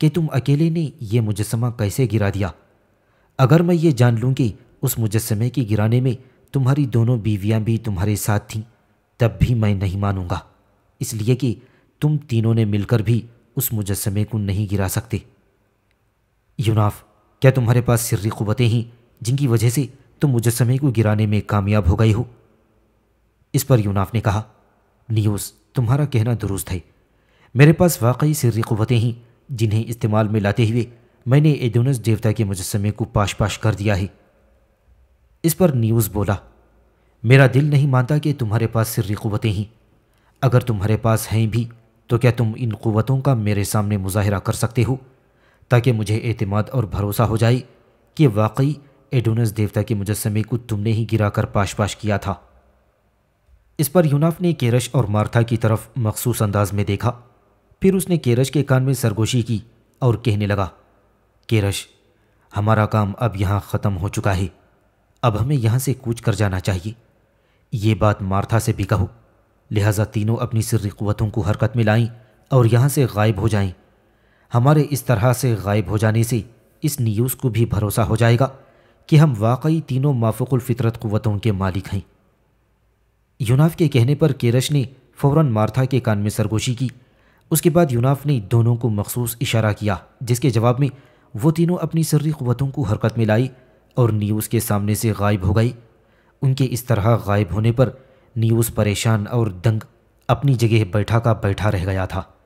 कि तुम अकेले ने यह मुजस्मा कैसे गिरा दिया अगर मैं ये जान लूँ कि उस मुजस्मे के गिराने में तुम्हारी दोनों बीवियां भी तुम्हारे साथ थीं तब भी मैं नहीं मानूंगा इसलिए कि तुम तीनों ने मिलकर भी उस मुजस्मे को नहीं गिरा सकते यूनाफ क्या तुम्हारे पास सिर्री कुतें हैं जिनकी वजह से तुम मुजस्मे को गिराने में कामयाब हो गई हो इस पर यूनाफ ने कहा नियोस तुम्हारा कहना दुरुस्त है मेरे पास वाकई सिर्री कुतें हैं जिन्हें इस्तेमाल में लाते हुए मैंने एदोनस देवता के मुजस्मे को पाश पाश कर दिया है इस पर न्यूज़ बोला मेरा दिल नहीं मानता कि तुम्हारे पास सिर्री क़वतें हैं अगर तुम्हारे पास हैं भी तो क्या तुम इन क़वतों का मेरे सामने मुजाहरा कर सकते हो ताकि मुझे एतमाद और भरोसा हो जाए कि वाकई एडोनस देवता के मुजस्मे को तुमने ही गिरा कर पाश पाश किया था इस पर यूनाफ ने केरश और मार्था की तरफ मखसूस अंदाज में देखा फिर उसने केरश के कान में सरगोशी की और कहने लगा केरश हमारा काम अब यहाँ ख़त्म हो चुका है अब हमें यहाँ से कूच कर जाना चाहिए ये बात मार्था से भी कहो लिहाजा तीनों अपनी सिरी क़वतों को हरकत में लाएं और यहाँ से गायब हो जाएं। हमारे इस तरह से गायब हो जाने से इस न्यूज़ को भी भरोसा हो जाएगा कि हम वाकई तीनों माफुलफितरत क़वतों के मालिक हैं यूनाफ के कहने पर केरश ने फौरन मार्था के कान में सरगोशी की उसके बाद यूनाफ ने दोनों को मखसूस इशारा किया जिसके जवाब में वो तीनों अपनी सर्री क़वतों को हरकत में लाई और न्यूज़ के सामने से गायब हो गई उनके इस तरह गायब होने पर न्यूज़ परेशान और दंग अपनी जगह बैठा का बैठा रह गया था